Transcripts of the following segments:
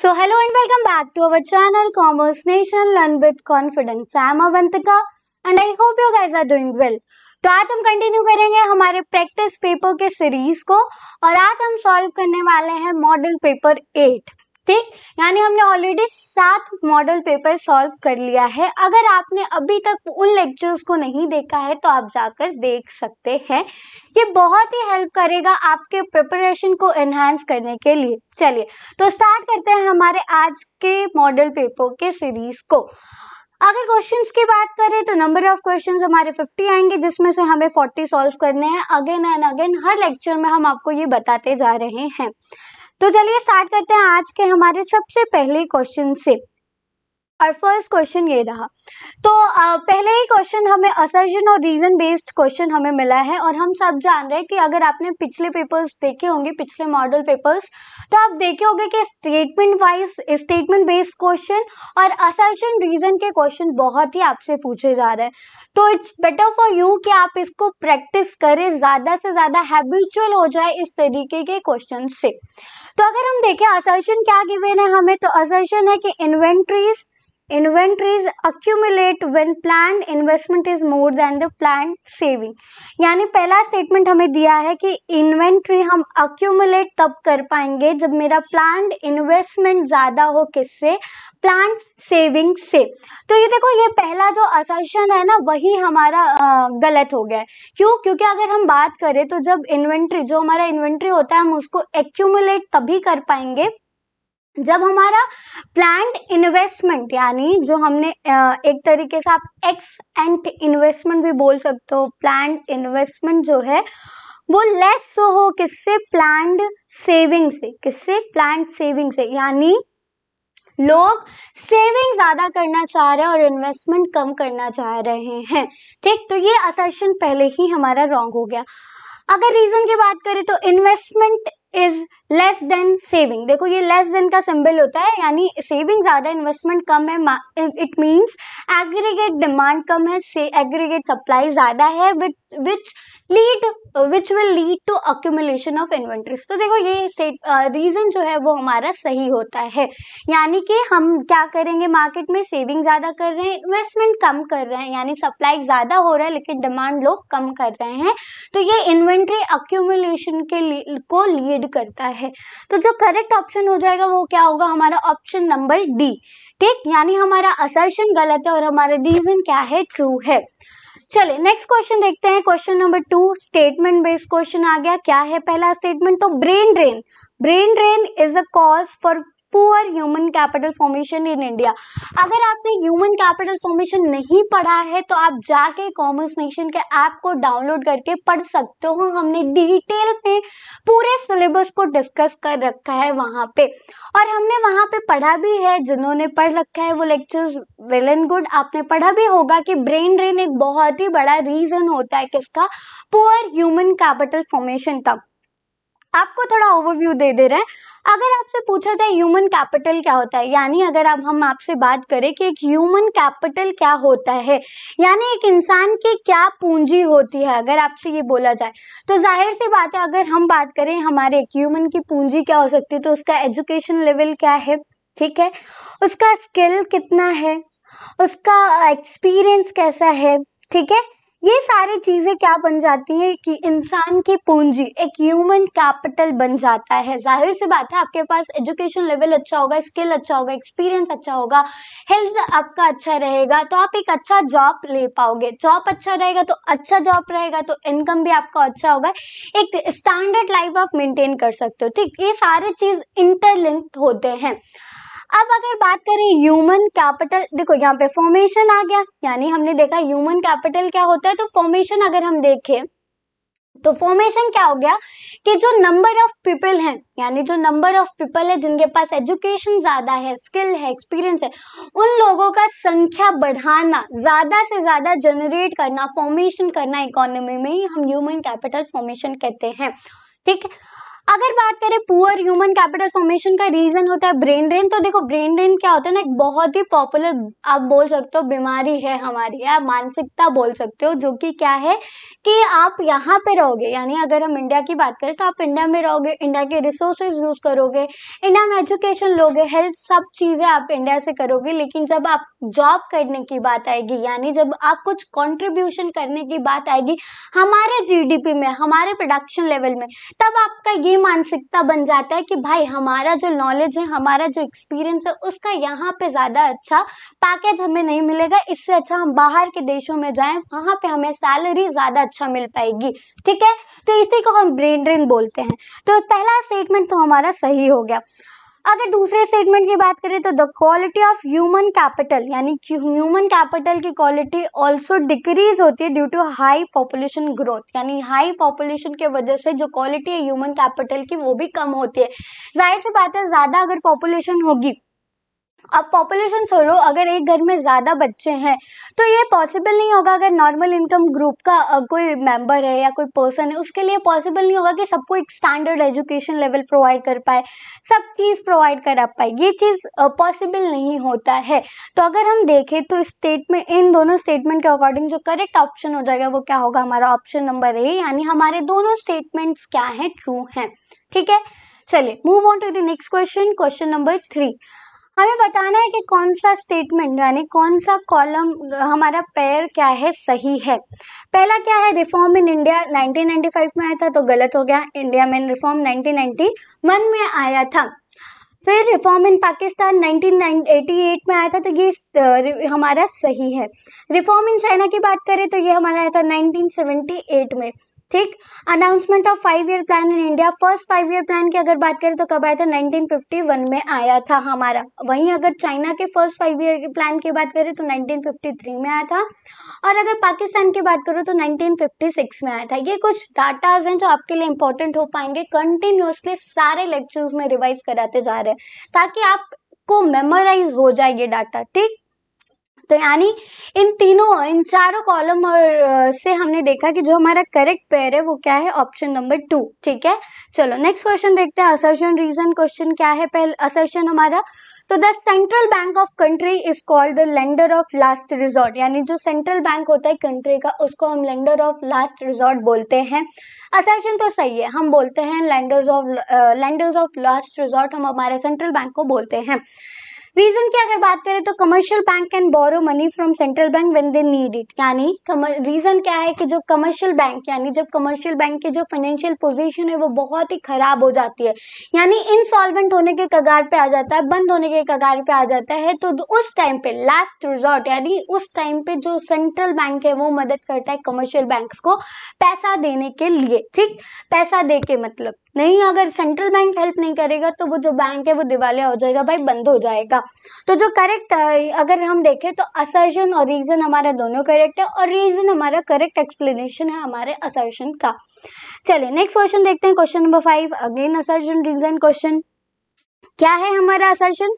so hello and welcome back to our channel commerce nation learn with confidence I am Avantika and I hope you guys are doing well तो आज हम continue करेंगे हमारे practice paper के series को और आज हम सॉल्व करने वाले हैं मॉडल पेपर एट ठीक यानी हमने ऑलरेडी सात मॉडल पेपर सॉल्व कर लिया है अगर आपने अभी तक उन लेक्चर्स को नहीं देखा है तो आप जाकर देख सकते हैं ये बहुत ही हेल्प करेगा आपके प्रिपरेशन को एनहांस करने के लिए चलिए तो स्टार्ट करते हैं हमारे आज के मॉडल पेपर के सीरीज को अगर क्वेश्चंस की बात करें तो नंबर ऑफ क्वेश्चंस हमारे 50 आएंगे जिसमें से हमें 40 सॉल्व करने हैं अगेन एंड अगेन हर लेक्चर में हम आपको ये बताते जा रहे हैं तो चलिए स्टार्ट करते हैं आज के हमारे सबसे पहले क्वेश्चन से और फर्स्ट क्वेश्चन ये रहा तो पहले ही क्वेश्चन हमें असर्जन और रीजन बेस्ड क्वेश्चन हमें मिला है और हम सब जान रहे हैं कि अगर आपने पिछले पेपर्स देखे होंगे पिछले मॉडल पेपर्स तो आप देखे होगे कि statement wise statement based question और असर्शन रीजन के क्वेश्चन बहुत ही आपसे पूछे जा रहे हैं तो इट्स बेटर फॉर यू कि आप इसको प्रैक्टिस करें ज़्यादा से ज़्यादा हैबिचुअल हो जाए इस तरीके के क्वेश्चन से तो अगर हम देखें असर्शन क्या गिवेन है हमें तो असर्शन है कि inventories inventories accumulate when plan investment is more than the plan saving यानी पहला स्टेटमेंट हमें दिया है कि इन्वेंट्री हम अक्यूमुलेट तब कर पाएंगे जब मेरा प्लान इन्वेस्टमेंट ज़्यादा हो किससे प्लान सेविंग से तो ये देखो ये पहला जो असर्शन है ना वही हमारा गलत हो गया है क्यों क्योंकि अगर हम बात करें तो जब इन्वेंट्री जो हमारा इन्वेंट्री होता है हम उसको एक्यूमुलेट तभी कर पाएंगे जब हमारा प्लान्ड इन्वेस्टमेंट यानी जो हमने एक तरीके से आप एक्स एंड इन्वेस्टमेंट भी बोल सकते हो प्लान्ड इन्वेस्टमेंट जो है वो लेस हो किससे प्लान्ड सेविंग से किससे प्लान्ड सेविंग से यानी लोग सेविंग ज़्यादा करना चाह रहे हैं और इन्वेस्टमेंट कम करना चाह रहे हैं ठीक तो ये असर्शन पहले ही हमारा रॉन्ग हो गया अगर रीज़न की बात करें तो investment is less than saving देखो ये लेस देन का सिंबल होता है यानी सेविंग ज़्यादा इन्वेस्टमेंट कम है इट मीन्स एग्रीगेट डिमांड कम है एग्रीगेट सप्लाई ज़्यादा है which which lead which will lead to accumulation of inventories तो देखो ये स्टेट रीजन uh, जो है वो हमारा सही होता है यानी कि हम क्या करेंगे मार्केट में सेविंग ज़्यादा कर रहे हैं इन्वेस्टमेंट कम कर रहे हैं यानी सप्लाई ज़्यादा हो रहा है लेकिन डिमांड लोग कम कर रहे हैं तो ये इन्वेंट्री अक्यूमुलेशन के को लीड करता है तो जो करेक्ट ऑप्शन हो जाएगा वो क्या होगा हमारा ऑप्शन नंबर डी ठीक यानी हमारा असर्शन गलत है और हमारा रीजन क्या है ट्रू है चलिए नेक्स्ट क्वेश्चन देखते हैं question number two statement based question आ गया क्या है पहला स्टेटमेंट तो brain drain brain drain is a cause for poor human capital formation in India अगर आपने ह्यूमन कैपिटल फॉर्मेशन नहीं पढ़ा है तो आप जाके कॉमर्स नेशन के ऐप को डाउनलोड करके पढ़ सकते हो हमने डिटेल में पूरे सिलेबस को डिस्कस कर रखा है वहाँ पे और हमने वहाँ पे पढ़ा भी है जिन्होंने पढ़ रखा है वो लेक्चर्स वेल एंड गुड आपने पढ़ा भी होगा कि ब्रेन ड्रेन एक बहुत ही बड़ा रीज़न होता है किसका पुअर ह्यूमन कैपिटल फॉर्मेशन का आपको थोड़ा ओवरव्यू दे दे रहे हैं अगर आपसे पूछा जाए ह्यूमन कैपिटल क्या होता है यानी अगर आप हम आपसे बात करें कि एक ह्यूमन कैपिटल क्या होता है यानी एक इंसान की क्या पूंजी होती है अगर आपसे ये बोला जाए तो जाहिर सी बात है अगर हम बात करें हमारे एक ह्यूमन की पूंजी क्या हो सकती है तो उसका एजुकेशन लेवल क्या है ठीक है उसका स्किल कितना है उसका एक्सपीरियंस कैसा है ठीक है ये सारी चीज़ें क्या बन जाती हैं कि इंसान की पूंजी एक ह्यूमन कैपिटल बन जाता है जाहिर सी बात है आपके पास एजुकेशन लेवल अच्छा होगा स्किल अच्छा होगा एक्सपीरियंस अच्छा होगा हेल्थ आपका अच्छा रहेगा तो आप एक अच्छा जॉब ले पाओगे जॉब अच्छा रहेगा तो अच्छा जॉब रहेगा तो इनकम भी आपका अच्छा होगा एक स्टैंडर्ड लाइफ आप मेंटेन कर सकते हो ठीक ये सारे चीज़ इंटरलिंक्ड होते हैं अब अगर बात करें ह्यूमन कैपिटल देखो यहाँ पे फॉर्मेशन आ गया यानी हमने देखा ह्यूमन कैपिटल क्या होता है तो फॉर्मेशन अगर हम देखें तो फॉर्मेशन क्या हो गया कि जो नंबर ऑफ पीपल हैं यानी जो नंबर ऑफ पीपल है जिनके पास एजुकेशन ज़्यादा है स्किल है एक्सपीरियंस है उन लोगों का संख्या बढ़ाना ज़्यादा से ज़्यादा जनरेट करना फॉर्मेशन करना इकोनॉमी में ही हम ह्यूमन कैपिटल फॉर्मेशन कहते हैं ठीक है अगर बात करें पुअर ह्यूमन कैपिटल फॉर्मेशन का रीजन होता है ब्रेन ड्रेन तो देखो ब्रेन ड्रेन क्या होता है ना एक बहुत ही पॉपुलर आप बोल सकते हो बीमारी है हमारी या मानसिकता बोल सकते हो जो कि क्या है कि आप यहाँ पे रहोगे यानी अगर हम इंडिया की बात करें तो आप इंडिया में रहोगे इंडिया के रिसोर्सेज यूज़ करोगे इंडिया में एजुकेशन लोगे हेल्थ सब चीज़ें आप इंडिया से करोगे लेकिन जब आप जॉब करने की बात आएगी यानी जब आप कुछ कॉन्ट्रीब्यूशन करने की बात आएगी हमारे जी में हमारे प्रोडक्शन लेवल में तब आपका ये मानसिकता बन जाता है कि भाई हमारा जो नॉलेज है हमारा जो एक्सपीरियंस है उसका यहाँ पे ज़्यादा अच्छा पैकेज हमें नहीं मिलेगा इससे अच्छा हम बाहर के देशों में जाएं वहाँ पे हमें सैलरी ज़्यादा अच्छा मिल पाएगी ठीक है तो इसी को हम ब्रेन ड्रेन बोलते हैं तो पहला स्टेटमेंट तो हमारा सही हो गया अगर दूसरे स्टेटमेंट की बात करें तो the quality of human capital यानी ह्यूमन कैपिटल की क्वालिटी ऑल्सो डिक्रीज होती है due to high population growth यानी हाई पॉपुलेशन के वजह से जो क्वालिटी है ह्यूमन कैपिटल की वो भी कम होती है जाहिर सी बात है ज़्यादा अगर पॉपुलेशन होगी अब पॉपुलेशन छोड़ो अगर एक घर में ज़्यादा बच्चे हैं तो ये पॉसिबल नहीं होगा अगर नॉर्मल इनकम ग्रुप का कोई मेंबर है या कोई पर्सन है उसके लिए पॉसिबल नहीं होगा कि सबको एक स्टैंडर्ड एजुकेशन लेवल प्रोवाइड कर पाए सब चीज़ प्रोवाइड करा पाए ये चीज़ पॉसिबल नहीं होता है तो अगर हम देखें तो स्टेट में इन दोनों स्टेटमेंट के अकॉर्डिंग जो करेक्ट ऑप्शन हो जाएगा वो क्या होगा हमारा ऑप्शन नंबर ए यानी हमारे दोनों स्टेटमेंट्स क्या हैं ट्रू हैं ठीक है चलिए move on to the next question question number three हमें बताना है कि कौन सा स्टेटमेंट यानी कौन सा कॉलम हमारा पैर क्या है सही है पहला क्या है रिफॉर्म इन इंडिया 1995 में आया था तो गलत हो गया इंडिया में रिफॉर्म 1991 में आया था फिर रिफॉर्म इन पाकिस्तान 1988 में आया था तो ये हमारा सही है रिफॉर्म इन चाइना की बात करें तो ये हमारा आया था 1978 में ठीक announcement of five year plan in India first five year plan की अगर बात करें तो कब आया था 1951 में आया था हमारा वहीं अगर चाइना के फर्स्ट फाइव ईयर प्लान की बात करें तो 1953 में आया था और अगर पाकिस्तान की बात करो तो 1956 में आया था ये कुछ डाटाज हैं जो आपके लिए इंपॉर्टेंट हो पाएंगे कंटिन्यूसली सारे लेक्चर्स में रिवाइज कराते जा रहे हैं ताकि आपको मेमोराइज हो जाए ये डाटा ठीक तो यानी इन तीनों इन चारों कॉलम से हमने देखा कि जो हमारा करेक्ट पेयर है वो क्या है ऑप्शन नंबर टू ठीक है चलो नेक्स्ट क्वेश्चन देखते हैं असर्शन रीजन क्वेश्चन क्या है पहले असर्शन हमारा तो the central bank of country is called the lender of last resort यानी जो सेंट्रल बैंक होता है कंट्री का उसको हम लेंडर ऑफ लास्ट रिजॉर्ट बोलते हैं असर्शन तो सही है हम बोलते हैं lenders of lenders of last resort हम हमारे सेंट्रल बैंक को बोलते हैं रीजन की अगर बात करें तो commercial bank can borrow money from central bank when they need it यानी रीजन क्या है कि जो कमर्शियल बैंक यानी जब कमर्शियल बैंक की जो फाइनेंशियल पोजीशन है वो बहुत ही खराब हो जाती है यानी इनसॉल्वेंट होने के कगार पे आ जाता है बंद होने के कगार पे आ जाता है तो उस टाइम पे लास्ट रिजॉर्ट यानी उस टाइम पे जो सेंट्रल बैंक है वो मदद करता है कमर्शियल बैंक को पैसा देने के लिए ठीक पैसा दे के मतलब नहीं अगर सेंट्रल बैंक हेल्प नहीं करेगा तो वो जो बैंक है वो दिवालिया हो जाएगा भाई बंद हो जाएगा तो जो करेक्ट अगर हम देखें तो असर्शन और रीज़न हमारा दोनों करेक्ट है और रीज़न हमारा करेक्ट एक्सप्लेनेशन है हमारे असर्शन का चलिए नेक्स्ट क्वेश्चन देखते हैं question number five again assertion reason question क्या है हमारा असर्शन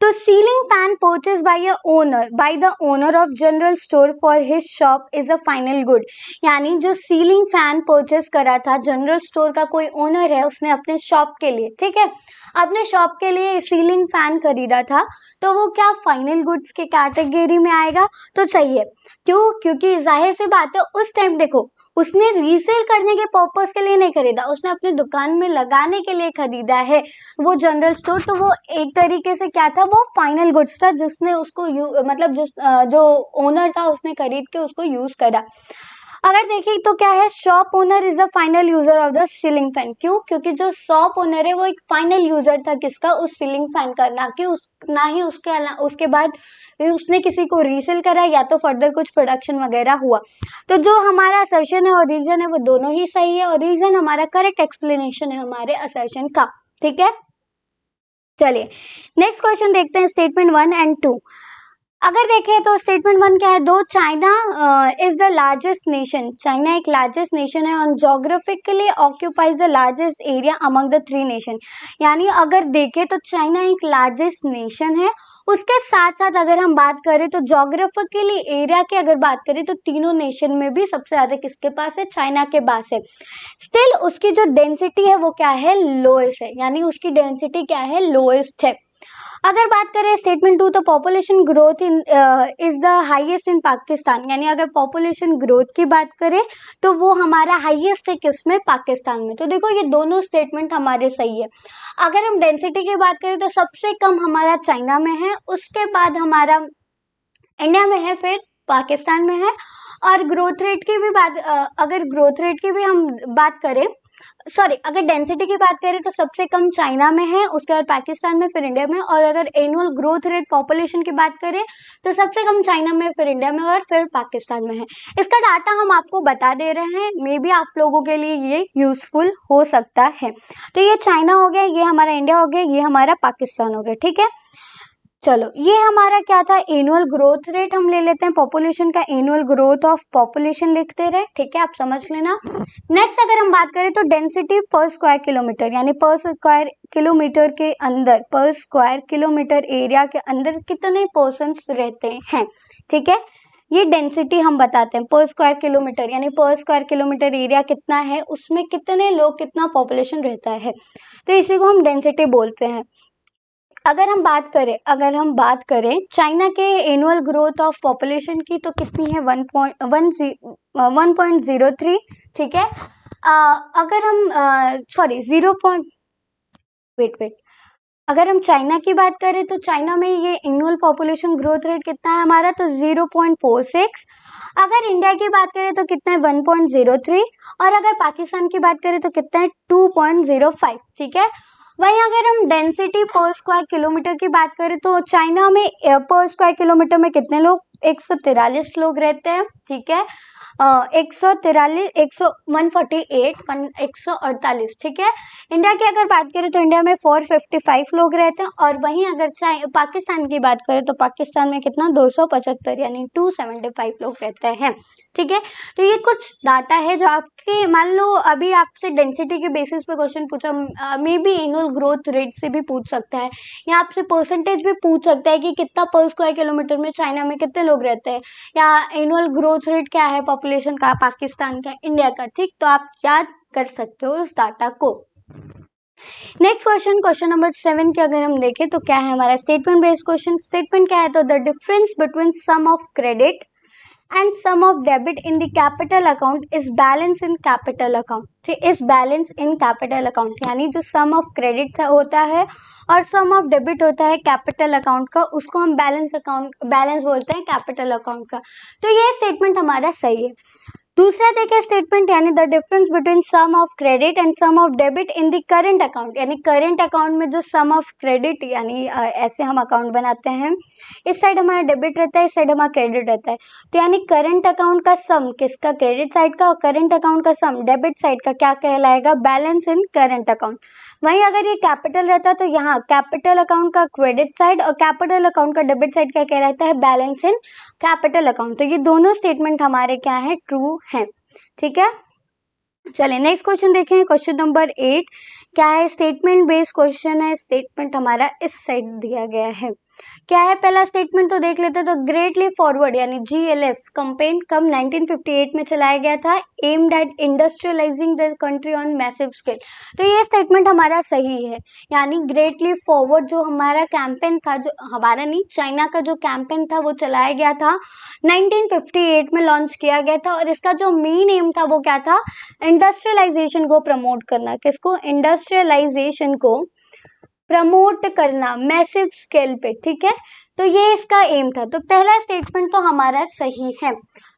तो ceiling fan purchase by a owner by the owner of general store for his shop is a final good यानी जो सीलिंग फैन परचेज करा था जनरल स्टोर का कोई ओनर है उसने अपने शॉप के लिए ठीक है आपने शॉप के लिए सीलिंग फैन खरीदा था तो वो क्या फाइनल गुड्स के कैटेगरी में आएगा तो सही है क्यों क्योंकि जाहिर सी बात है उस टाइम देखो उसने रीसेल करने के पर्पज के लिए नहीं खरीदा उसने अपनी दुकान में लगाने के लिए खरीदा है वो जनरल स्टोर तो वो एक तरीके से क्या था वो फाइनल गुड्स था जिसने उसको मतलब जिस जो ओनर था उसने खरीद के उसको यूज़ करा अगर देखें तो क्या है shop owner is the final user of the ceiling fan क्यों क्योंकि जो शॉप ओनर है वो एक फाइनल यूजर था किसका उस सीलिंग फैन का ना कि उस ना ही उसके उसके बाद उसने किसी को रीसेल करा या तो फर्दर कुछ प्रोडक्शन वगैरह हुआ तो जो हमारा असर्शन है और रीज़न है वो दोनों ही सही है और रीज़न हमारा करेक्ट एक्सप्लेनेशन है हमारे असर्शन का ठीक है चलिए नेक्स्ट क्वेश्चन देखते हैं स्टेटमेंट वन एंड टू अगर देखें तो स्टेटमेंट वन क्या है दो China is the largest nation China एक लार्जेस्ट नेशन है और geographically occupies the largest area among the three nation यानी अगर देखें तो चाइना एक लार्जेस्ट नेशन है उसके साथ साथ अगर हम बात करें तो जोग्राफिकली एरिया की अगर बात करें तो तीनों नेशन में भी सबसे ज़्यादा किसके पास है चाइना के पास है स्टिल उसकी जो डेंसिटी है वो क्या है लोएस्ट है यानी उसकी डेंसिटी क्या है लोएस्ट है अगर बात करें स्टेटमेंट टू तो population growth in is the highest in Pakistan यानी अगर पॉपुलेशन ग्रोथ की बात करें तो वो हमारा हाईएस्ट है किस में पाकिस्तान में तो देखो ये दोनों स्टेटमेंट हमारे सही है अगर हम डेंसिटी की बात करें तो सबसे कम हमारा चाइना में है उसके बाद हमारा इंडिया में है फिर पाकिस्तान में है और ग्रोथ रेट की भी बात uh, अगर ग्रोथ रेट की भी हम बात करें सॉरी अगर डेंसिटी की बात करें तो सबसे कम चाइना में है उसके बाद पाकिस्तान में फिर इंडिया में और अगर एनुअल ग्रोथ रेट पॉपुलेशन की बात करें तो सबसे कम चाइना में फिर इंडिया में और फिर पाकिस्तान में है इसका डाटा हम आपको बता दे रहे हैं मे बी आप लोगों के लिए ये यूजफुल हो सकता है तो ये चाइना हो गया ये हमारा इंडिया हो गया ये हमारा पाकिस्तान हो गया ठीक है चलो ये हमारा क्या था एनुअल ग्रोथ रेट हम ले लेते हैं पॉपुलेशन का एनुअल ग्रोथ ऑफ पॉपुलेशन लिखते रहे ठीक है आप समझ लेना नेक्स्ट अगर हम बात करें तो डेंसिटी पर स्क्वायर किलोमीटर यानी पर स्क्वायर किलोमीटर के अंदर पर स्क्वायर किलोमीटर एरिया के अंदर कितने पर्सन रहते हैं ठीक है ये डेंसिटी हम बताते हैं पर स्क्वायर किलोमीटर यानी पर स्क्वायर किलोमीटर एरिया कितना है उसमें कितने लोग कितना पॉपुलेशन रहता है तो इसी को हम डेंसिटी बोलते हैं अगर हम बात करें अगर हम बात करें चाइना के एनुअल ग्रोथ ऑफ पॉपुलेशन की तो कितनी है one point one point zero three ठीक है आ, अगर हम sorry zero point wait wait अगर हम चाइना की बात करें तो चाइना में ये एनुअल पॉपुलेशन ग्रोथ रेट कितना है हमारा तो ज़ीरो पॉइंट फोर सिक्स अगर इंडिया की बात करें तो कितना है वन पॉइंट ज़ीरो थ्री और अगर पाकिस्तान की बात करें तो कितना है टू पॉइंट ज़ीरो फाइव ठीक है वहीं अगर हम डेंसिटी पर स्क्वायर किलोमीटर की बात करें तो चाइना में पर स्क्वायर किलोमीटर में कितने लोग एक सौ तिरालीस लोग रहते हैं ठीक है एक सौ तिरालीस एक सौ वन फोर्टी एट वन एक सौ अड़तालीस ठीक है इंडिया की अगर बात करें तो इंडिया में फोर फिफ्टी फाइव लोग रहते हैं और वहीं अगर पाकिस्तान की बात करें तो पाकिस्तान में कितना दो सौ पचहत्तर यानी टू सेवेंटी फाइव लोग रहते हैं ठीक है तो ये कुछ डाटा है जो आपके मान लो अभी आपसे डेंसिटी के बेसिस पे क्वेश्चन पूछा maybe annual growth rate से भी पूछ सकता है या आपसे परसेंटेज भी पूछ सकता है कि कितना पर स्क्वायर किलोमीटर में चाइना में कितने लोग रहते हैं या एनुअल ग्रोथ रेट क्या है पॉपुलेशन पॉपुलेशन का पाकिस्तान का इंडिया का ठीक तो आप याद कर सकते हो उस डाटा को next question question number seven की अगर हम देखें तो क्या है हमारा स्टेटमेंट बेस्ड क्वेश्चन स्टेटमेंट क्या है तो the difference between sum of credit and sum of debit in the capital account is balance in capital account ठीक is balance in capital account यानी जो सम ऑफ क्रेडिट होता है और सम ऑफ डेबिट होता है कैपिटल अकाउंट का उसको हम बैलेंस अकाउंट बैलेंस बोलते हैं कैपिटल अकाउंट का तो ये स्टेटमेंट हमारा सही है दूसरा देखा स्टेटमेंट यानी the difference between sum of credit and sum of debit in the current account यानी करेंट अकाउंट में जो सम ऑफ क्रेडिट यानी ऐसे हम अकाउंट बनाते हैं इस साइड हमारा डेबिट रहता है इस साइड हमारा क्रेडिट रहता है तो यानी करेंट अकाउंट का सम किसका क्रेडिट साइड का और करेंट अकाउंट का सम डेबिट साइड का क्या कहलाएगा बैलेंस इन करेंट अकाउंट वहीं अगर ये कैपिटल रहता तो यहाँ कैपिटल अकाउंट का क्रेडिट साइड और कैपिटल अकाउंट का डेबिट साइड क्या कहलाता है बैलेंस इन कैपिटल अकाउंट तो ये दोनों स्टेटमेंट हमारे क्या है ट्रू है ठीक है चलिए नेक्स्ट क्वेश्चन देखें क्वेश्चन नंबर एट क्या है स्टेटमेंट बेस्ड क्वेश्चन है स्टेटमेंट हमारा इस साइड दिया गया है क्या है पहला स्टेटमेंट तो देख लेते हैं तो ग्रेटली फॉरवर्ड यानी जी एल एफ कंपेन कम 1958 में चलाया गया था aimed at industrialising the country on massive scale तो ये स्टेटमेंट हमारा सही है यानी ग्रेटली फॉरवर्ड जो हमारा कैंपेन था जो हमारा नहीं चाइना का जो कैंपेन था वो चलाया गया था 1958 में लॉन्च किया गया था और इसका जो मेन एम था वो क्या था इंडस्ट्रियलाइजेशन को प्रमोट करना किसको इंडस्ट्रियलाइजेशन को प्रमोट करना मैसिव स्केल पे ठीक है तो ये इसका एम था तो पहला स्टेटमेंट तो हमारा सही है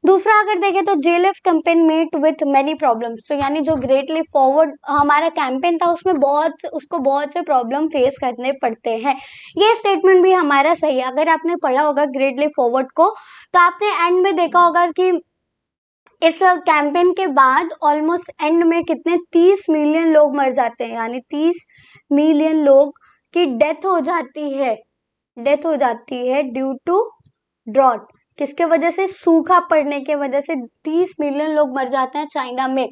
दूसरा अगर देखें तो जे लिफ campaign met with many problems तो यानी जो ग्रेट लिफ फॉरवर्ड हमारा कैंपेन था उसमें बहुत उसको बहुत से प्रॉब्लम फेस करने पड़ते हैं ये स्टेटमेंट भी हमारा सही है अगर आपने पढ़ा होगा ग्रेट लिफ फॉरवर्ड को तो आपने एंड में देखा होगा कि इस कैंपेन के बाद ऑलमोस्ट एंड में कितने तीस मिलियन लोग मर जाते हैं यानी तीस मिलियन लोग की डेथ हो जाती है डेथ हो जाती है ड्यू टू ड्रॉट किसके वजह से सूखा पड़ने के वजह से तीस मिलियन लोग मर जाते हैं चाइना में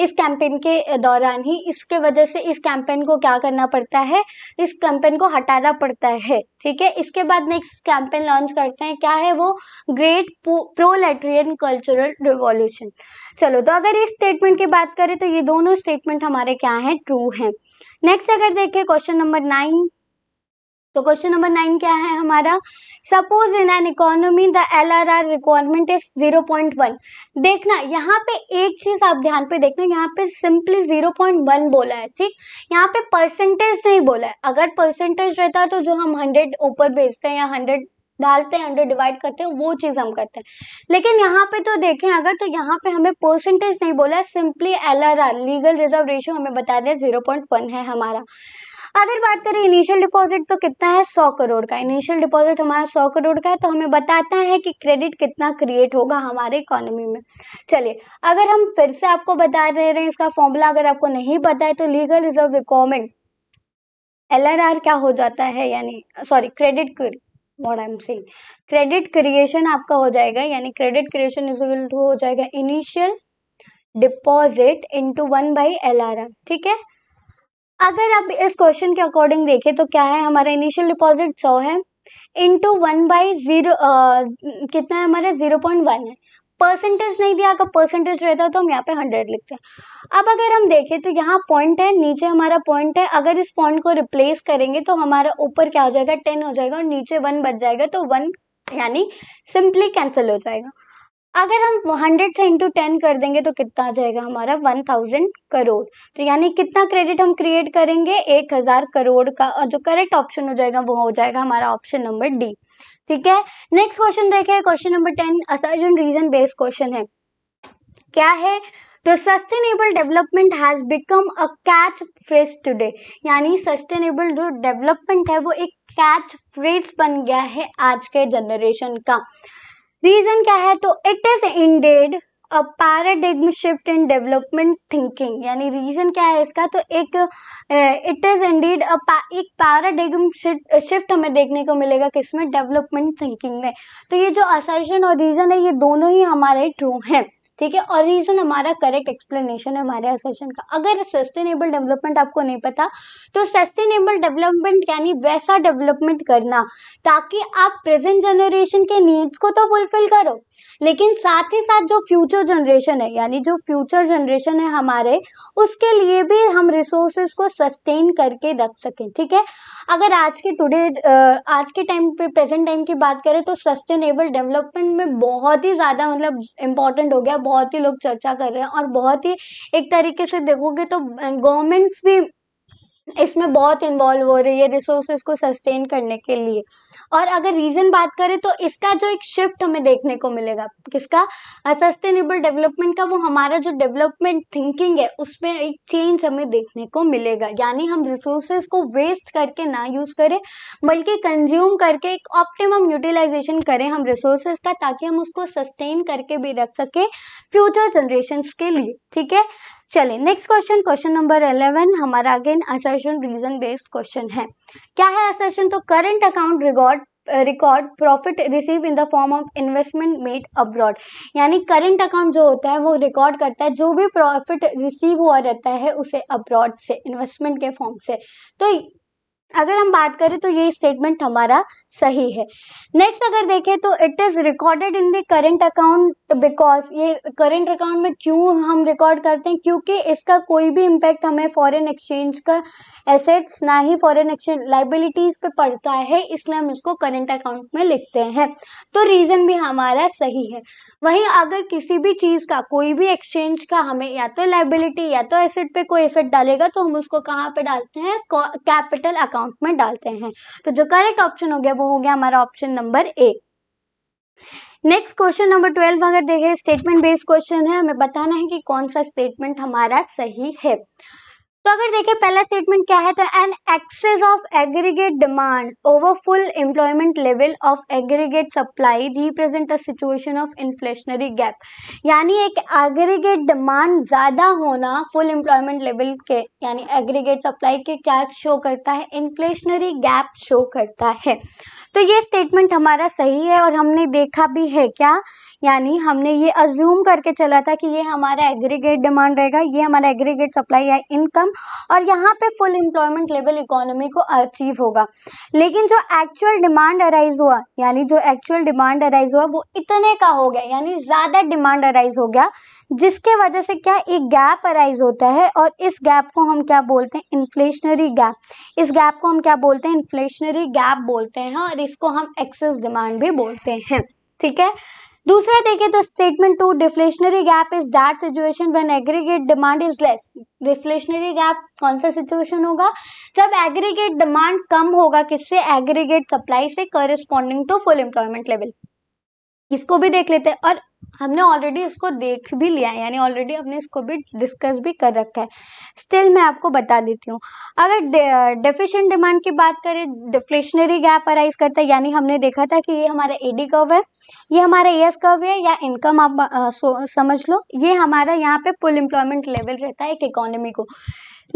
इस कैंपेन के दौरान ही इसके वजह से इस कैंपेन को क्या करना पड़ता है इस कैंपेन को हटाना पड़ता है ठीक है इसके बाद नेक्स्ट कैंपेन लॉन्च करते हैं क्या है वो ग्रेट प्रोलेट्रियन कल्चरल रिवॉल्यूशन चलो तो अगर इस स्टेटमेंट की बात करें तो ये दोनों स्टेटमेंट हमारे क्या हैं ट्रू हैं नेक्स्ट अगर देखें क्वेश्चन नंबर नाइन तो क्वेश्चन नंबर नाइन क्या है हमारा suppose in an economy the L R R requirement is zero point one देखना यहाँ पे एक चीज आप ध्यान पे देखना यहाँ पे सिंपली जीरो पॉइंट वन बोला है ठीक यहाँ पे परसेंटेज नहीं बोला है अगर परसेंटेज रहता तो जो हम हंड्रेड ऊपर भेजते हैं या हंड्रेड डालते हैं हंड्रेड डिवाइड करते हैं वो चीज़ हम करते हैं लेकिन यहाँ पे तो देखें अगर तो यहाँ पे हमें परसेंटेज नहीं बोला simply L R R legal reserve ratio हमें बता दें जीरो पॉइंट वन है हमारा अगर बात करें इनिशियल डिपॉजिट तो कितना है सौ करोड़ का इनिशियल डिपॉजिट हमारा सौ करोड़ का है तो हमें बताता है कि क्रेडिट कितना क्रिएट होगा हमारे इकोनॉमी में चलिए अगर हम फिर से आपको बता दे रहे हैं इसका फॉर्मूला अगर आपको नहीं पता है तो लीगल रिजर्व रिक्वायरमेंट एल क्या हो जाता है यानी सॉरी क्रेडिट क्रेडिट क्रिएशन आपका हो जाएगा यानी क्रेडिट क्रिएशन इज टू हो जाएगा initial deposit into one by L ठीक है अगर आप इस क्वेश्चन के अकॉर्डिंग देखें तो क्या है हमारा इनिशियल डिपॉजिट सौ है इंटू वन बाई जीरो कितना है हमारा जीरो पॉइंट वन है परसेंटेज नहीं दिया अगर परसेंटेज रहता तो हम यहाँ पे हंड्रेड लिखते हैं अब अगर हम देखें तो यहाँ पॉइंट है नीचे हमारा पॉइंट है अगर इस पॉइंट को रिप्लेस करेंगे तो हमारा ऊपर क्या हो जाएगा टेन हो जाएगा और नीचे वन बच जाएगा तो वन यानी सिंपली कैंसिल हो जाएगा अगर हम हंड्रेड से इंटू टेन कर देंगे तो कितना आ जाएगा हमारा वन थाउजेंड करोड़ तो यानी कितना क्रेडिट हम क्रिएट करेंगे एक हज़ार करोड़ का और जो करेक्ट ऑप्शन हो जाएगा वो हो जाएगा हमारा ऑप्शन नंबर डी ठीक है नेक्स्ट क्वेश्चन देखें question number ten assertion reason based question है क्या है तो sustainable development has become a catch phrase today यानी सस्टेनेबल जो डेवलपमेंट है वो एक कैच फ्रेज बन गया है आज के जनरेशन का रीजन क्या है तो it is indeed a paradigm shift in development thinking यानी रीजन क्या है इसका तो एक इट इज इंडीड अ एक पैराडिग्म शिफ्ट हमें देखने को मिलेगा किसमें डेवलपमेंट थिंकिंग में तो ये जो असर्शन और रीजन है ये दोनों ही हमारे ट्रू हैं ठीक है और रीज़न हमारा करेक्ट एक्सप्लेनेशन है हमारे असेशन का अगर सस्टेनेबल डेवलपमेंट आपको नहीं पता तो सस्टेनेबल डेवलपमेंट यानी वैसा डेवलपमेंट करना ताकि आप प्रेजेंट जनरेशन के नीड्स को तो फुलफिल करो लेकिन साथ ही साथ जो फ्यूचर जनरेशन है यानी जो फ्यूचर जनरेशन है हमारे उसके लिए भी हम रिसोर्सेज को सस्टेन करके रख सकें ठीक है अगर आज के टुडे आज के टाइम पे प्रेजेंट टाइम की बात करें तो सस्टेनेबल डेवलपमेंट में बहुत ही ज़्यादा मतलब इम्पॉर्टेंट हो गया बहुत ही लोग चर्चा कर रहे हैं और बहुत ही एक तरीके से देखोगे तो गवर्नमेंट्स भी इसमें बहुत इन्वॉल्व हो रही है रिसोर्सेज को सस्टेन करने के लिए और अगर रीज़न बात करें तो इसका जो एक शिफ्ट हमें देखने को मिलेगा किसका सस्टेनेबल डेवलपमेंट का वो हमारा जो डेवलपमेंट थिंकिंग है उसमें एक चेंज हमें देखने को मिलेगा यानी हम रिसोर्सेज को वेस्ट करके ना यूज़ करें बल्कि कंज्यूम करके एक ऑप्टिमम यूटिलाइजेशन करें हम रिसोर्सेज का ताकि हम उसको सस्टेन करके भी रख सकें फ्यूचर जनरेशन के लिए ठीक है चलिए next question question number eleven हमारा again assertion reason based question है क्या है असर्शन तो current account record record profit receive in the form of investment made abroad यानी करंट अकाउंट जो होता है वो रिकॉर्ड करता है जो भी प्रॉफिट रिसीव हुआ रहता है उसे अब्रॉड से इन्वेस्टमेंट के फॉर्म से तो अगर हम बात करें तो ये स्टेटमेंट हमारा सही है नेक्स्ट अगर देखें तो it is recorded in the current account because ये करंट अकाउंट में क्यों हम रिकॉर्ड करते हैं क्योंकि इसका कोई भी इम्पैक्ट हमें फॉरेन एक्सचेंज का एसेट्स ना ही फॉरेन एक्सचेंज लाइबिलिटीज़ पे पड़ता है इसलिए हम इसको करेंट अकाउंट में लिखते हैं तो रीज़न भी हमारा सही है वहीं अगर किसी भी चीज़ का कोई भी एक्सचेंज का हमें या तो लाइबिलिटी या तो एसेट पे कोई इफेक्ट डालेगा तो हम उसको कहाँ पर डालते हैं कैपिटल अकाउंट अकाउंट में डालते हैं तो जो करेक्ट ऑप्शन हो गया वो हो गया हमारा option number A next question number twelve अगर देखें स्टेटमेंट बेस्ड क्वेश्चन है हमें बताना है कि कौन सा स्टेटमेंट हमारा सही है तो अगर देखें पहला स्टेटमेंट क्या है तो an excess of aggregate demand over full employment level of aggregate supply represent actuation situation of inflationary gap यानी एक एग्रीगेट डिमांड ज़्यादा होना फुल एम्प्लॉयमेंट लेवल के यानी एग्रीगेट सप्लाई के क्या शो करता है इन्फ्लेशनरी गैप शो करता है तो ये स्टेटमेंट हमारा सही है और हमने देखा भी है क्या यानी हमने ये अज्यूम करके चला था कि ये हमारा एग्रीगेट डिमांड रहेगा ये हमारा एग्रीगेट सप्लाई या इनकम और यहाँ पे फुल एम्प्लॉयमेंट लेवल इकोनॉमी को अचीव होगा लेकिन जो एक्चुअल डिमांड अराइज हुआ यानी जो एक्चुअल डिमांड अराइज हुआ वो इतने का हो गया यानी ज़्यादा डिमांड अराइज हो गया जिसके वजह से क्या एक गैप अराइज होता है और इस गैप को हम क्या बोलते हैं इन्फ्लेशनरी गैप इस गैप को हम क्या बोलते हैं इन्फ्लेशनरी गैप बोलते हैं और इसको हम एक्सेस डिमांड भी बोलते हैं ठीक है दूसरा देखें तो statement two deflationary gap is that situation when aggregate demand is less deflationary gap कौन सा सिचुएशन होगा जब एग्रीगेट डिमांड कम होगा किससे एग्रीगेट सप्लाई से corresponding to full employment level इसको भी देख लेते हैं और हमने ऑलरेडी इसको देख भी लिया है यानी ऑलरेडी हमने इसको भी डिस्कस भी कर रखा है स्टिल मैं आपको बता देती हूँ अगर डेफिशिएंट डिमांड की बात करें डिफ्लेशनरी गैप अराइज करता है यानी हमने देखा था कि ये हमारा एडी कर्व है ये हमारा एस कर्व है या इनकम आप आ, समझ लो ये हमारा यहाँ पे फुल एम्प्लॉयमेंट लेवल रहता है एक इकोनॉमी को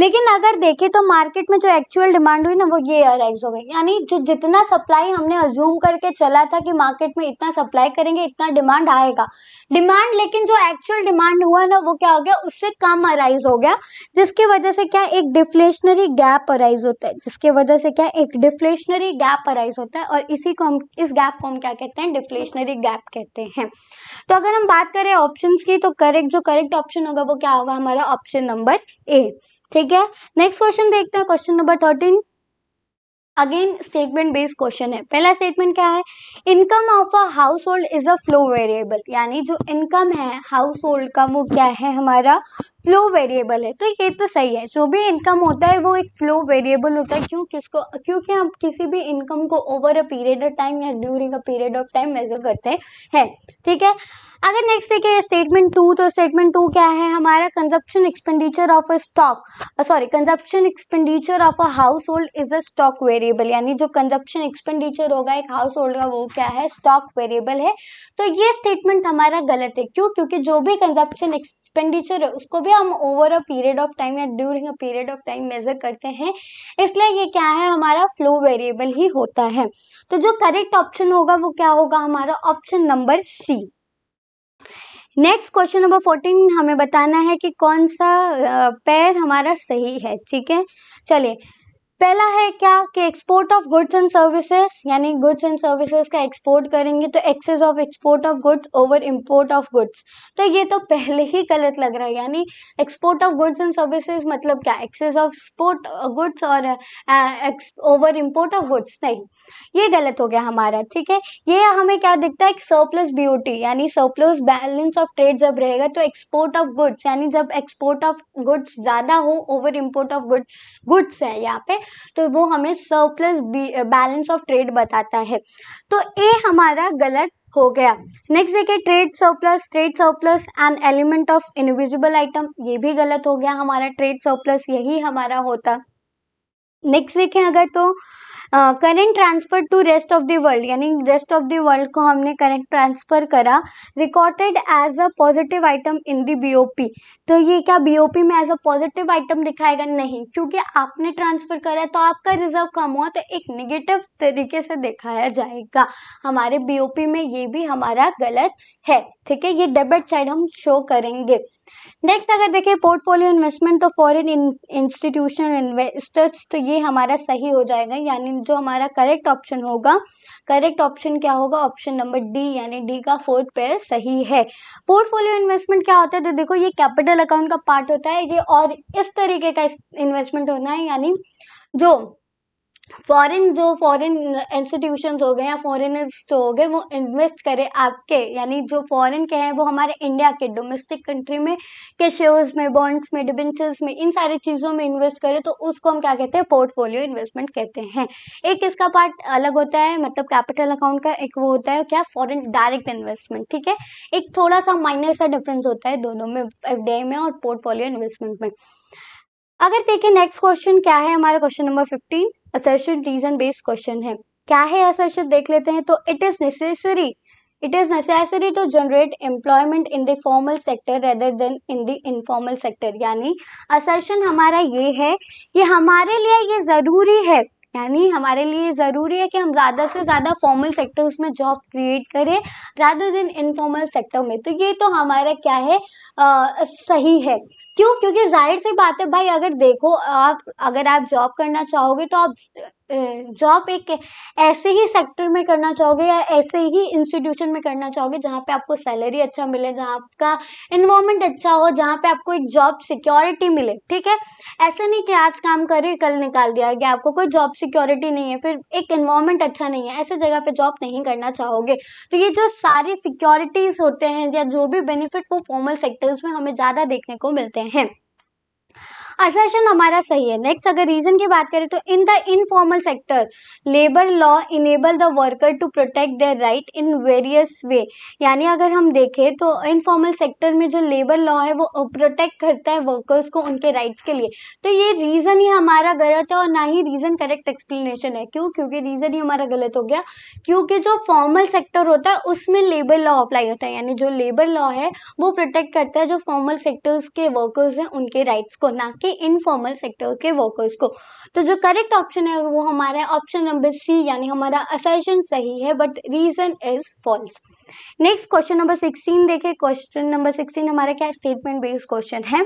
लेकिन अगर देखें तो मार्केट में जो एक्चुअल डिमांड हुई ना वो ये अराइज हो गई यानी जो जितना सप्लाई हमने अज्यूम करके चला था कि मार्केट में इतना सप्लाई करेंगे इतना डिमांड आएगा डिमांड लेकिन जो एक्चुअल डिमांड हुआ ना वो क्या हो गया उससे कम अराइज हो गया जिसकी वजह से क्या एक डिफ्लेशनरी गैप अराइज होता है जिसकी वजह से क्या एक डिफ्लेशनरी गैप अराइज होता है और इसी को हम इस गैप को हम क्या कहते हैं डिफ्लेशनरी गैप कहते हैं तो अगर हम बात करें ऑप्शन की तो करेक्ट जो करेक्ट ऑप्शन होगा वो क्या होगा हमारा ऑप्शन नंबर ए ठीक है नेक्स्ट क्वेश्चन देखते हैं question number thirteen again statement based question है पहला स्टेटमेंट क्या है income of a household is a flow variable यानी जो इनकम है हाउस होल्ड का वो क्या है हमारा फ्लो वेरिएबल है तो ये तो सही है जो भी इनकम होता है वो एक फ्लो वेरिएबल होता है क्यों किसको क्योंकि हम किसी भी इनकम को over a period of time या during a period of time measure करते हैं ठीक है अगर नेक्स्ट देखिए स्टेटमेंट टू तो स्टेटमेंट टू क्या है हमारा consumption expenditure of a stock sorry consumption expenditure of a household is a stock variable यानी जो कंजप्शन एक्सपेंडिचर होगा एक हाउस होल्ड का वो क्या है स्टॉक वेरिएबल है तो ये स्टेटमेंट हमारा गलत है क्यों क्योंकि जो भी कंजप्शन एक्सपेंडिचर है उसको भी हम over a period of time या during a period of time measure करते हैं इसलिए ये क्या है हमारा फ्लो वेरिएबल ही होता है तो जो करेक्ट ऑप्शन होगा वो क्या होगा हमारा option number C next question number fourteen हमें बताना है कि कौन सा पैर हमारा सही है ठीक है चलिए पहला है क्या कि export of goods and services यानी गुड्स एंड सर्विसेज का एक्सपोर्ट करेंगे तो excess of export of goods over import of goods तो ये तो पहले ही गलत लग रहा है यानी export of goods and services मतलब क्या एक्सेस ऑफ एक्सपोर्ट गुड्स और ओवर इम्पोर्ट ऑफ गुड्स नहीं ये गलत हो गया हमारा ठीक है ये हमें क्या दिखता है सरप्लस ब्यूटी यानी सरप्लस बैलेंस ऑफ ट्रेड जब रहेगा तो एक्सपोर्ट ऑफ गुड्स यानी जब एक्सपोर्ट ऑफ गुड्स ज़्यादा हो over import of goods goods है यहाँ पे तो वो हमें सरप्लस बैलेंस ऑफ ट्रेड बताता है तो ए हमारा गलत हो गया नेक्स्ट देखिए trade surplus trade surplus and element of invisible item ये भी गलत हो गया हमारा ट्रेड सरप्लस यही हमारा होता नेक्स्ट देखें अगर तो current transfer to rest of the world यानी रेस्ट ऑफ द वर्ल्ड को हमने करेंट ट्रांसफ़र करा recorded as a positive item in the BOP तो ये क्या बीओपी में एज अ पॉजिटिव आइटम दिखाएगा नहीं क्योंकि आपने ट्रांसफ़र करा तो आपका रिजर्व कम हुआ तो एक निगेटिव तरीके से दिखाया जाएगा हमारे बीओपी में ये भी हमारा गलत है ठीक है ये डेबिट साइड हम शो करेंगे नेक्स्ट अगर देखें पोर्टफोलियो इन्वेस्टमेंट तो फॉरेन इंस्टीट्यूशनल इन्वेस्टर्स तो ये हमारा सही हो जाएगा यानी जो हमारा करेक्ट ऑप्शन होगा करेक्ट ऑप्शन क्या होगा ऑप्शन नंबर डी यानी डी का फोर्थ पेयर सही है पोर्टफोलियो इन्वेस्टमेंट क्या होता है तो देखो ये कैपिटल अकाउंट का पार्ट होता है ये और इस तरीके का इन्वेस्टमेंट होना है यानी जो फॉरेन जो फॉरेन इंस्टीट्यूशन हो गए या जो हो गए वो इन्वेस्ट करें आपके यानी जो फॉरेन के हैं वो हमारे इंडिया के डोमेस्टिक कंट्री में के शेयर्स में बॉन्ड्स में डिबेंचर्स में इन सारी चीज़ों में इन्वेस्ट करें तो उसको हम क्या कहते हैं पोर्टफोलियो इन्वेस्टमेंट कहते हैं एक इसका पार्ट अलग होता है मतलब कैपिटल अकाउंट का एक वो होता है क्या फॉरन डायरेक्ट इन्वेस्टमेंट ठीक है एक थोड़ा सा माइनर सा डिफरेंस होता है दोनों में एफ में और पोर्टफोलियो इन्वेस्टमेंट में अगर देखें नेक्स्ट क्वेश्चन क्या है हमारा question number fifteen assertion reason based question है क्या है असर्शन देख लेते हैं तो it is necessary it is necessary to generate employment in the formal sector rather than in the informal sector यानी असर्शन हमारा ये है कि हमारे लिए ये ज़रूरी है यानी हमारे लिए ज़रूरी है कि हम ज़्यादा से ज़्यादा फॉर्मल सेक्टर उसमें जॉब क्रिएट करें रादर देन इनफॉर्मल सेक्टर में तो ये तो हमारा क्या है आ, सही है क्यों क्योंकि जाहिर सी बात है भाई अगर देखो आप अगर आप जॉब करना चाहोगे तो आप जॉब एक ऐसे ही सेक्टर में करना चाहोगे या ऐसे ही इंस्टीट्यूशन में करना चाहोगे जहाँ पे आपको सैलरी अच्छा मिले जहाँ आपका इन्वॉर्मेंट अच्छा हो जहाँ पे आपको एक जॉब सिक्योरिटी मिले ठीक है ऐसे नहीं कि आज काम करे कल निकाल दिया गया आपको कोई जॉब सिक्योरिटी नहीं है फिर एक इन्वॉर्मेंट अच्छा नहीं है ऐसे जगह पर जॉब नहीं करना चाहोगे तो ये जो सारे सिक्योरिटीज़ होते हैं या जो भी बेनिफिट वो फॉर्मल सेक्टर्स में हमें ज़्यादा देखने को मिलते हैं असर्शन हमारा सही है नेक्स्ट अगर रीजन की बात करें तो in the informal sector labour law enable the worker to protect their right in various way यानी अगर हम देखें तो इनफॉर्मल सेक्टर में जो लेबर लॉ है वो प्रोटेक्ट करता है वर्कर्स को उनके राइट्स के लिए तो ये रीज़न ही हमारा गलत है और ना ही रीज़न करेक्ट एक्सप्लेनेशन है क्यों क्योंकि रीज़न ही हमारा गलत हो गया क्योंकि जो फॉर्मल सेक्टर होता है उसमें लेबर लॉ अप्लाई होता है यानी जो लेबर लॉ है वो प्रोटेक्ट करता है जो फॉर्मल सेक्टर्स के वर्कर्स हैं उनके राइट्स को ना कि यानी इनफॉर्मल सेक्टर के वर्कर्स को तो जो करेक्ट ऑप्शन है वो हमारा ऑप्शन नंबर सी यानी हमारा असाइशन सही है but reason is false next question number sixteen देखे क्वेश्चन नंबर सिक्सटीन हमारा क्या स्टेटमेंट बेस्ड क्वेश्चन है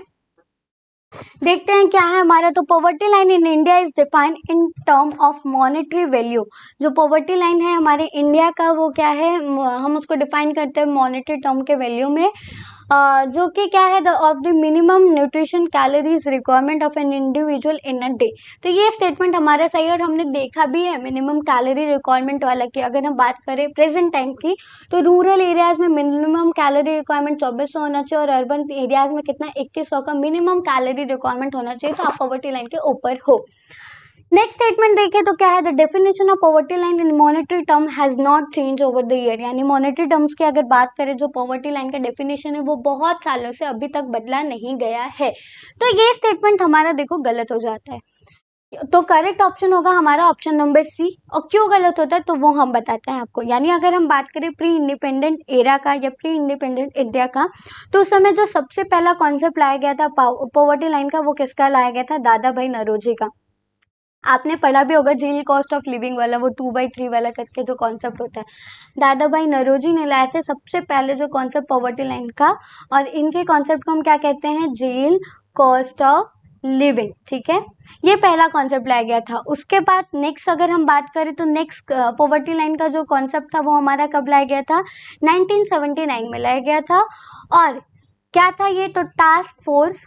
देखते हैं क्या है हमारा तो poverty line in India is defined in term of monetary value जो पॉवर्टी लाइन है हमारे इंडिया का वो क्या है हम उसको डिफाइन करते हैं मॉनेटरी टर्म के वैल्यू में जो कि क्या है the of the minimum nutrition calories requirement of an individual in a day तो ये स्टेटमेंट हमारा सही और हमने देखा भी है मिनिमम कैलोरी रिक्वायरमेंट वाला की अगर हम बात करें प्रेजेंट टाइम की तो रूरल एरियाज में मिनिमम कैलोरी रिक्वायरमेंट चौबीस सौ होना चाहिए और अर्बन एरियाज में कितना इक्कीस सौ का मिनिमम कैलोरी रिक्वायरमेंट होना चाहिए तो आप पॉवर्टी लाइन के ऊपर हो नेक्स्ट स्टेटमेंट देखें तो क्या है the definition of poverty line in monetary term has not change over the year यानी मॉनेटरी टर्म्स की अगर बात करें जो पॉवर्टी लाइन का डेफिनेशन है वो बहुत सालों से अभी तक बदला नहीं गया है तो ये स्टेटमेंट हमारा देखो गलत हो जाता है तो करेक्ट ऑप्शन होगा हमारा ऑप्शन नंबर सी और क्यों गलत होता है तो वो हम बताते हैं आपको यानी अगर हम बात करें प्री इंडिपेंडेंट एरा का या प्री इंडिपेंडेंट इंडिया का तो उस समय जो सबसे पहला कॉन्सेप्ट लाया गया था पॉवर्टी लाइन का वो किसका लाया गया था दादा भाई नरोजी का आपने पढ़ा भी होगा जीनी कॉस्ट ऑफ लिविंग वाला वो टू बाई थ्री वाला करके जो कॉन्सेप्ट होता है दादा भाई नरोजी ने लाए थे सबसे पहले जो कॉन्सेप्ट पॉवर्टी लाइन का और इनके कॉन्सेप्ट को हम क्या कहते हैं जेल कॉस्ट ऑफ लिविंग ठीक है ये पहला कॉन्सेप्ट लाया गया था उसके बाद नेक्स्ट अगर हम बात करें तो नेक्स्ट पॉवर्टी लाइन का जो कॉन्सेप्ट था वो हमारा कब लाया गया था 1979 में लाया गया था और क्या था ये तो task force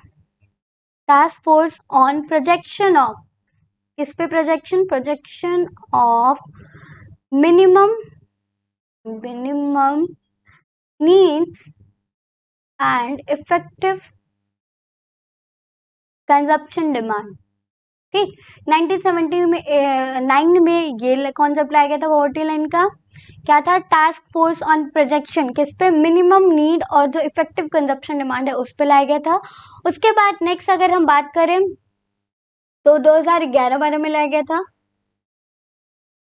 task force on projection of किस पे projection projection of minimum minimum needs and effective consumption demand ठीक 1970 में नाइन में ये कॉन्सेप्ट लाया गया था ओटी लाइन का क्या था टास्क फोर्स ऑन प्रोजेक्शन किस पे मिनिमम नीड और जो इफेक्टिव कंजप्शन डिमांड है उस पे लाया गया था उसके बाद नेक्स्ट अगर हम बात करें तो 2011 बारह में लाया गया था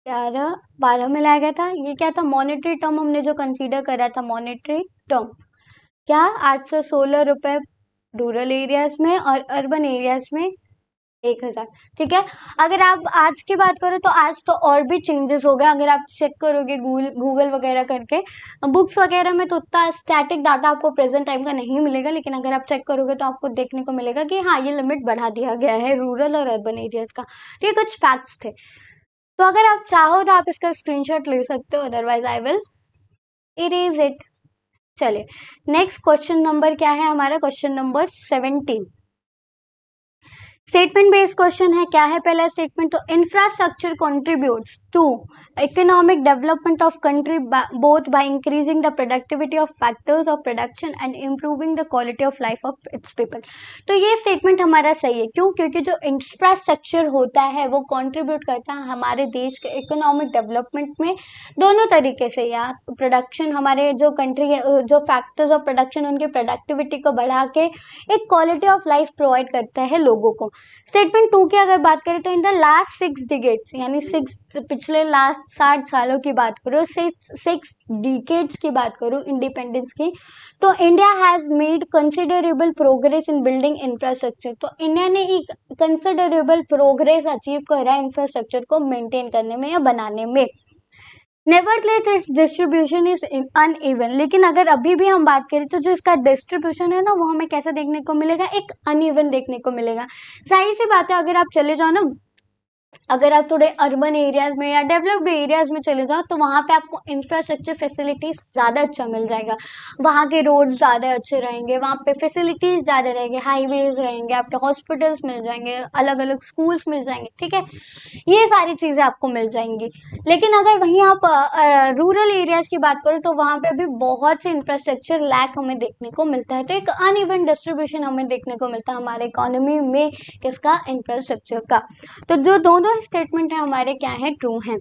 ग्यारह बारह में लाया गया था ये क्या था मॉनेटरी टर्म हमने जो कंसीडर करा था मॉनेटरी टर्म क्या आठ सौ सोलह रुपये रूरल एरियाज में और अर्बन एरियाज में एक हज़ार ठीक है अगर आप आज की बात करो तो आज तो और भी चेंजेस हो गया अगर आप चेक करोगे गूगल गूगल वगैरह करके बुक्स वगैरह में तो उतना स्टैटिक डाटा आपको प्रेजेंट टाइम का नहीं मिलेगा लेकिन अगर आप चेक करोगे तो आपको देखने को मिलेगा कि हाँ ये लिमिट बढ़ा दिया गया है रूरल और अर्बन एरियाज का ठीक तो है कुछ फैक्ट्स थे तो अगर आप चाहो तो आप इसका स्क्रीन ले सकते हो otherwise I will erase it चलिए नेक्स्ट क्वेश्चन नंबर क्या है हमारा question number seventeen statement based question है क्या है पहला स्टेटमेंट तो infrastructure contribute to economic development of country both by increasing the productivity of factors of production and improving the quality of life of its people तो ये statement हमारा सही है क्यों क्योंकि जो infrastructure होता है वो contribute करता है हमारे देश के economic development में दोनों तरीके से या production हमारे जो country है जो factors of production उनकी productivity को बढ़ा के एक quality of life provide करता है लोगों को statement टू की अगर बात करें तो in the last six digits यानी सिक्स पिछले लास्ट साठ सालों की बात करो सिक्स डिकेट्स की बात करो इंडिपेंडेंस की तो India has made considerable progress in building infrastructure तो इंडिया ने एक कंसिडरेबल प्रोग्रेस अचीव करा है इंफ्रास्ट्रक्चर को मेंटेन करने में या बनाने में never let its distribution is even लेकिन अगर अभी भी हम बात करें तो जो इसका डिस्ट्रीब्यूशन है ना वो हमें कैसा देखने को मिलेगा एक अनइवन देखने को मिलेगा जाहिर सी बात है अगर आप चले जाओ ना अगर आप थोड़े अर्बन एरियाज में या डेवलप्ड एरियाज में चले जाओ तो वहाँ पे आपको इंफ्रास्ट्रक्चर फैसिलिटीज ज़्यादा अच्छा मिल जाएगा वहाँ के रोड ज़्यादा अच्छे रहेंगे वहाँ पे फैसिलिटीज़ ज़्यादा रहेंगे हाईवेज रहेंगे आपके हॉस्पिटल्स मिल जाएंगे अलग अलग स्कूल्स मिल जाएंगे ठीक है ये सारी चीज़ें आपको मिल जाएंगी लेकिन अगर वहीं आप रूरल एरियाज़ की बात करो तो वहाँ पर भी बहुत से इंफ्रास्ट्रक्चर लैक हमें देखने को मिलता है तो एक अनइवन डिस्ट्रीब्यूशन हमें देखने को मिलता है हमारे इकोनॉमी में किसका इंफ्रास्ट्रक्चर का तो जो दोनों दोनों स्टेटमेंट है हमारे क्या है ट्रू है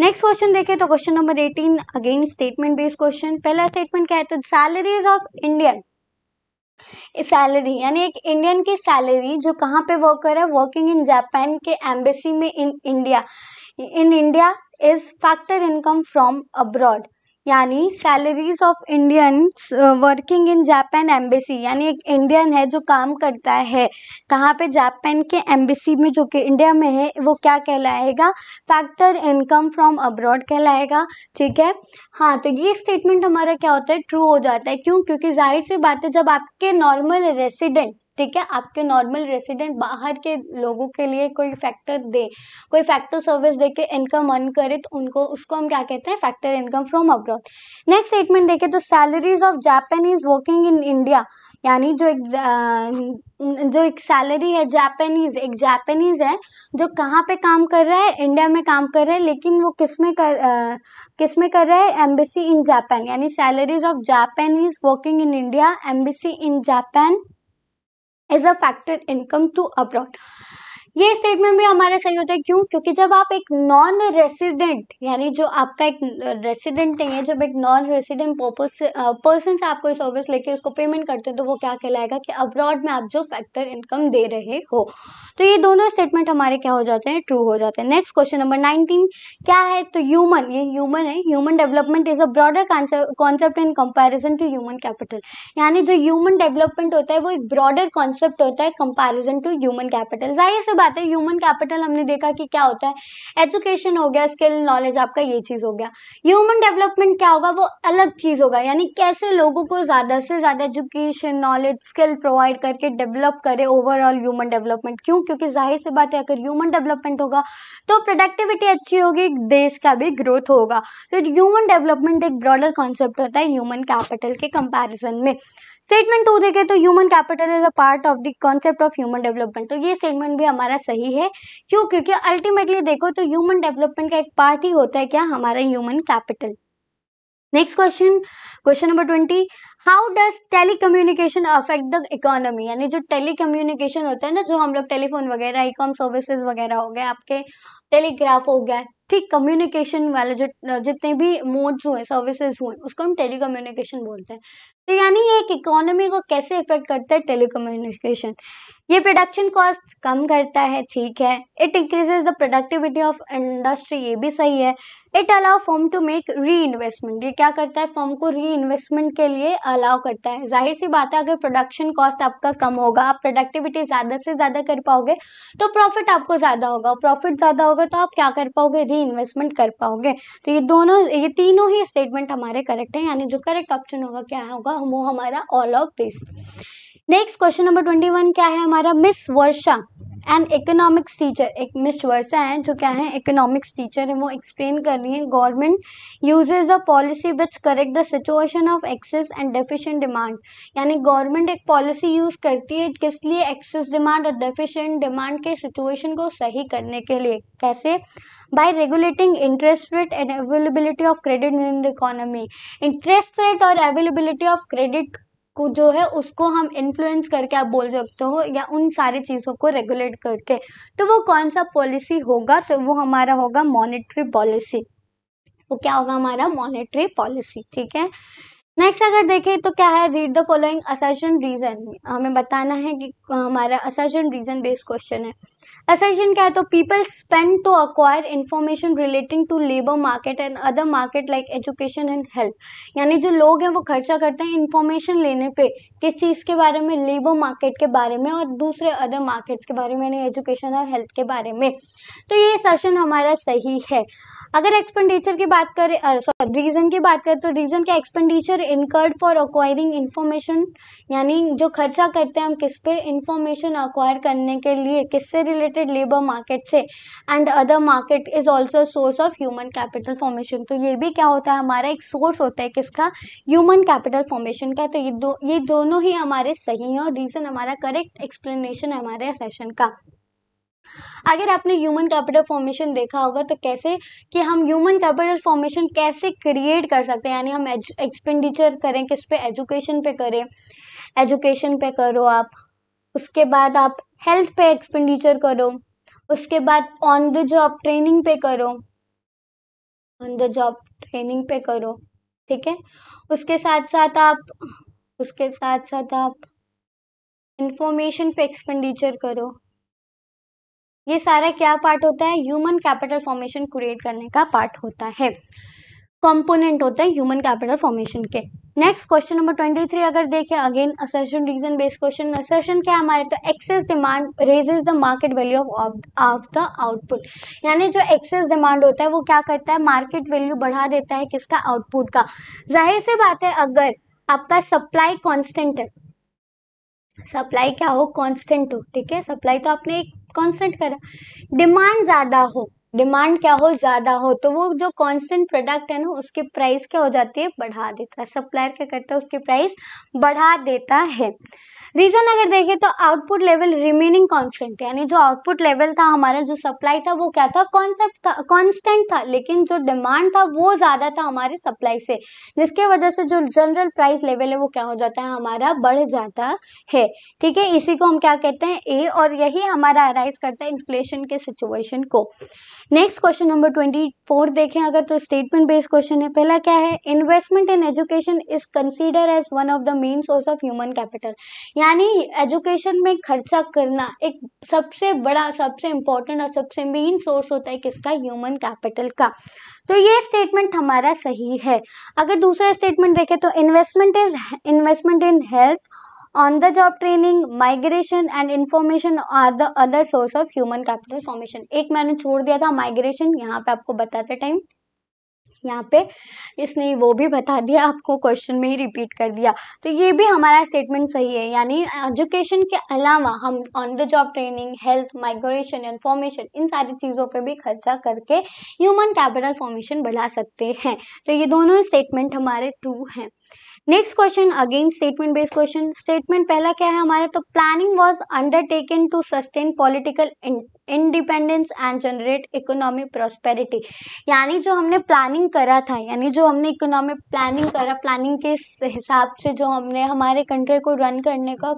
नेक्स्ट क्वेश्चन देखें तो question number eighteen again statement based question पहला स्टेटमेंट क्या है तो सैलरीज ऑफ इंडियन सैलरी यानी एक इंडियन की सैलरी जो कहाँ पे वर्क कर रहा है वर्किंग इन जापान के एम्बेसी में in India in India is factor income from abroad यानी salaries of Indian working in Japan embassy यानी एक इंडियन है जो काम करता है कहाँ पे जापान के एम्बेसी में जो कि इंडिया में है वो क्या कहलाएगा फैक्टर इनकम फ्रॉम अब्रॉड कहलाएगा ठीक है हाँ तो ये स्टेटमेंट हमारा क्या होता है ट्रू हो जाता है क्यों क्योंकि जाहिर सी बात है जब आपके नॉर्मल रेसिडेंट ठीक है आपके नॉर्मल रेसिडेंट बाहर के लोगों के लिए कोई फैक्टर दे कोई फैक्टर सर्विस दे के इनकम अर्न करे तो उनको उसको हम क्या कहते हैं factor income from abroad next statement देखें तो salaries of Japanese working in India यानी जो एक जो एक सैलरी है जापानीज एक जापानीज है जो कहाँ पे काम कर रहा है इंडिया में काम कर रहा है लेकिन वो किस में कर आ, किस में कर रहा है एम्बेसी इन जापान यानी salaries of Japanese working in India embassy in Japan as a factored income to abroad ये स्टेटमेंट भी हमारे सही होता है क्यों क्योंकि जब आप एक नॉन रेसिडेंट यानी जो आपका एक रेसिडेंट नहीं है जब एक नॉन रेसिडेंट पर्सन से आपको सर्विस लेके उसको पेमेंट करते हैं तो वो क्या कहलाएगा कि अब्रॉड में आप जो फैक्टर इनकम दे रहे हो तो ये दोनों स्टेटमेंट हमारे क्या हो जाते हैं ट्रू हो जाते हैं नेक्स्ट क्वेश्चन नंबर नाइनटीन क्या है तो ह्यूमन ये ह्यूमन है human development is a broader concept in comparison to human capital यानी जो ह्यूमन डेवलपमेंट होता है वो एक ब्रॉडर कॉन्सेप्ट होता है कंपेरिजन टू ह्यूमन कैपिटल जाहिर सब बात है ह्यूमन कैपिटल हमने देखा कि क्या होता है एजुकेशन हो गया स्किल नॉलेज आपका ये चीज़ हो गया ह्यूमन डेवलपमेंट क्या होगा वो अलग चीज़ होगा यानी कैसे लोगों को ज़्यादा से ज़्यादा एजुकेशन नॉलेज स्किल प्रोवाइड करके डेवलप करे ओवरऑल ह्यूमन डेवलपमेंट क्यों क्योंकि जाहिर सी बात है अगर ह्यूमन डेवलपमेंट होगा तो प्रोडक्टिविटी अच्छी होगी देश का भी ग्रोथ होगा तो ह्यूमन डेवलपमेंट एक ब्रॉडर कॉन्सेप्ट होता है ह्यूमन कैपिटल के कंपेरिजन में स्टेटमेंट टू देखें तो human capital is a part of the concept of human development तो ये स्टेटमेंट भी हमारा सही है क्यों क्योंकि अल्टीमेटली देखो तो ह्यूमन डेवलपमेंट का एक पार्ट ही होता है क्या हमारा human capital next question question number twenty how does telecommunication affect the economy यानी जो टेली कम्युनिकेशन होता है ना जो हम लोग टेलीफोन वगैरह ई कॉम सर्विसेज वगैरह हो गए आपके टेलीग्राफ हो गया ठीक कम्युनिकेशन वाले जो जितने भी मोड्स हुए सर्विसेज हुए उसको हम टेली कम्युनिकेशन बोलते हैं तो यानी ये एक इकोनॉमी को कैसे इफेक्ट करता है टेली कम्युनिकेशन ये प्रोडक्शन कॉस्ट कम करता है ठीक है it increases the productivity of industry ये भी सही है it allow form to make reinvestment ये क्या करता है फॉर्म को री इन्वेस्टमेंट के लिए अलाउ करता है जाहिर सी बात है अगर प्रोडक्शन कॉस्ट आपका कम होगा आप प्रोडक्टिविटी ज़्यादा से ज़्यादा कर पाओगे तो प्रॉफिट आपको ज़्यादा होगा प्रॉफिट ज़्यादा होगा तो आप क्या कर पाओगे री ही इन्वेस्टमेंट कर पाओगे तो ये दोनों ये तीनों ही स्टेटमेंट हमारे करेक्ट हैं यानी जो करेक्ट ऑप्शन होगा क्या होगा वो हमारा all of this next question number twenty one क्या है हमारा miss Varsha and economics teacher एक मिस वर्षा है जो क्या है इकोनॉमिक्स टीचर है वो एक्सप्लेन कर रही है government uses the policy which correct the situation of excess and deficient demand यानी गवर्नमेंट एक पॉलिसी यूज़ करती है किस लिए एक्सेस डिमांड और डेफिशिएंट डिमांड के सिचुएशन को सही करने के लिए कैसे by regulating interest rate and availability of credit in the economy interest rate और अवेलेबिलिटी ऑफ क्रेडिट को जो है उसको हम इन्फ्लुएंस करके आप बोल सकते हो या उन सारी चीज़ों को रेगुलेट करके तो वो कौन सा पॉलिसी होगा तो वो हमारा होगा मॉनेटरी पॉलिसी वो क्या होगा हमारा मॉनेटरी पॉलिसी ठीक है नेक्स्ट अगर देखें तो क्या है read the following assertion reason हमें बताना है कि हमारा असर्शन रीज़न बेस्ड क्वेश्चन है assertion kya hai to people spend to acquire information relating to labor market and other market like education and health यानी जो लोग हैं वो खर्चा करते हैं इंफॉर्मेशन लेने पे किस चीज़ के बारे में लेबर मार्केट के बारे में और दूसरे अदर मार्केट्स के बारे में यानी एजुकेशन और हेल्थ के बारे में तो ये सेशन हमारा सही है अगर एक्सपेंडिचर की बात करें सॉरी रीज़न की बात करें तो रीज़न क्या expenditure incurred for acquiring information यानी जो खर्चा करते हैं हम किस पे इन्फॉर्मेशन अक्वायर करने के लिए किससे रिलेटेड लेबर मार्केट से and other market is also source of human capital formation तो ये भी क्या होता है हमारा एक सोर्स होता है किसका ह्यूमन कैपिटल फॉर्मेशन का तो ये दो ये दोनों ही हमारे सही हैं और रीज़न हमारा करेक्ट एक्सप्लेनेशन है हमारे सेशन का अगर आपने ह्यूमन कैपिटल फॉर्मेशन देखा होगा तो कैसे कि हम ह्यूमन कैपिटल फॉर्मेशन कैसे क्रिएट कर सकते हैं यानी हम एक्सपेंडिचर करें किस पे एजुकेशन पे करें एजुकेशन पे करो आप उसके बाद आप हेल्थ पे एक्सपेंडिचर करो उसके बाद ऑन द जॉब ट्रेनिंग पे करो ऑन द जॉब ट्रेनिंग पे करो ठीक है उसके साथ साथ आप उसके साथ साथ आप इंफॉर्मेशन पे एक्सपेंडिचर करो ये सारा क्या पार्ट होता है ह्यूमन कैपिटल फॉर्मेशन क्रिएट करने का पार्ट होता है कंपोनेंट होता है ह्यूमन कैपिटल फॉर्मेशन के next question number twenty three अगर देखें again assertion reason based question assertion क्या है हमारे तो excess demand raises the market value of of the output यानी जो एक्सेस डिमांड होता है वो क्या करता है मार्केट वैल्यू बढ़ा देता है किसका आउटपुट का जाहिर सी बात है अगर आपका सप्लाई कॉन्स्टेंट है सप्लाई क्या हो कॉन्स्टेंट हो ठीक है सप्लाई तो आपने एक कांस्टेंट करा डिमांड ज़्यादा हो डिमांड क्या हो ज़्यादा हो तो वो जो कांस्टेंट प्रोडक्ट है ना उसकी प्राइस क्या हो जाती है बढ़ा देता है सप्लायर क्या करता है उसकी प्राइस बढ़ा देता है रीजन अगर देखें तो आउटपुट लेवल रिमेनिंग कॉन्स्टेंट यानी जो आउटपुट लेवल था हमारा जो सप्लाई था वो क्या था कॉन्सेप्ट था कॉन्स्टेंट था लेकिन जो डिमांड था वो ज़्यादा था हमारे सप्लाई से जिसके वजह से जो जनरल प्राइस लेवल है वो क्या हो जाता है हमारा बढ़ जाता है ठीक है इसी को हम क्या कहते हैं ए और यही हमारा अराइज करता है इन्फ्लेशन के सिचुएशन को next question number twenty four देखें अगर तो स्टेटमेंट बेस्ड क्वेश्चन है पहला क्या है investment in education is consider as one of the main source of human capital यानी एजुकेशन में खर्चा करना एक सबसे बड़ा सबसे इंपॉर्टेंट और सबसे मेन सोर्स होता है किसका ह्यूमन कैपिटल का तो ये स्टेटमेंट हमारा सही है अगर दूसरा स्टेटमेंट देखें तो investment is investment in health on the job training migration and information are the other source of human capital formation एक मैंने छोड़ दिया था माइग्रेशन यहाँ पे आपको बताते टाइम यहाँ पे इसने वो भी बता दिया आपको क्वेश्चन में ही रिपीट कर दिया तो ये भी हमारा स्टेटमेंट सही है यानी एजुकेशन के अलावा हम on the job training health migration information इन सारी चीज़ों पे भी खर्चा करके ह्यूमन कैपिटल फॉर्मेशन बढ़ा सकते हैं तो ये दोनों स्टेटमेंट हमारे ट्रू हैं next question again statement based question statement पहला क्या है हमारा तो planning was undertaken to sustain political independence and generate economic prosperity यानी जो हमने प्लानिंग करा था यानी जो हमने इकोनॉमिक प्लानिंग करा प्लानिंग के हिसाब से जो हमने हमारे कंट्री को रन करने का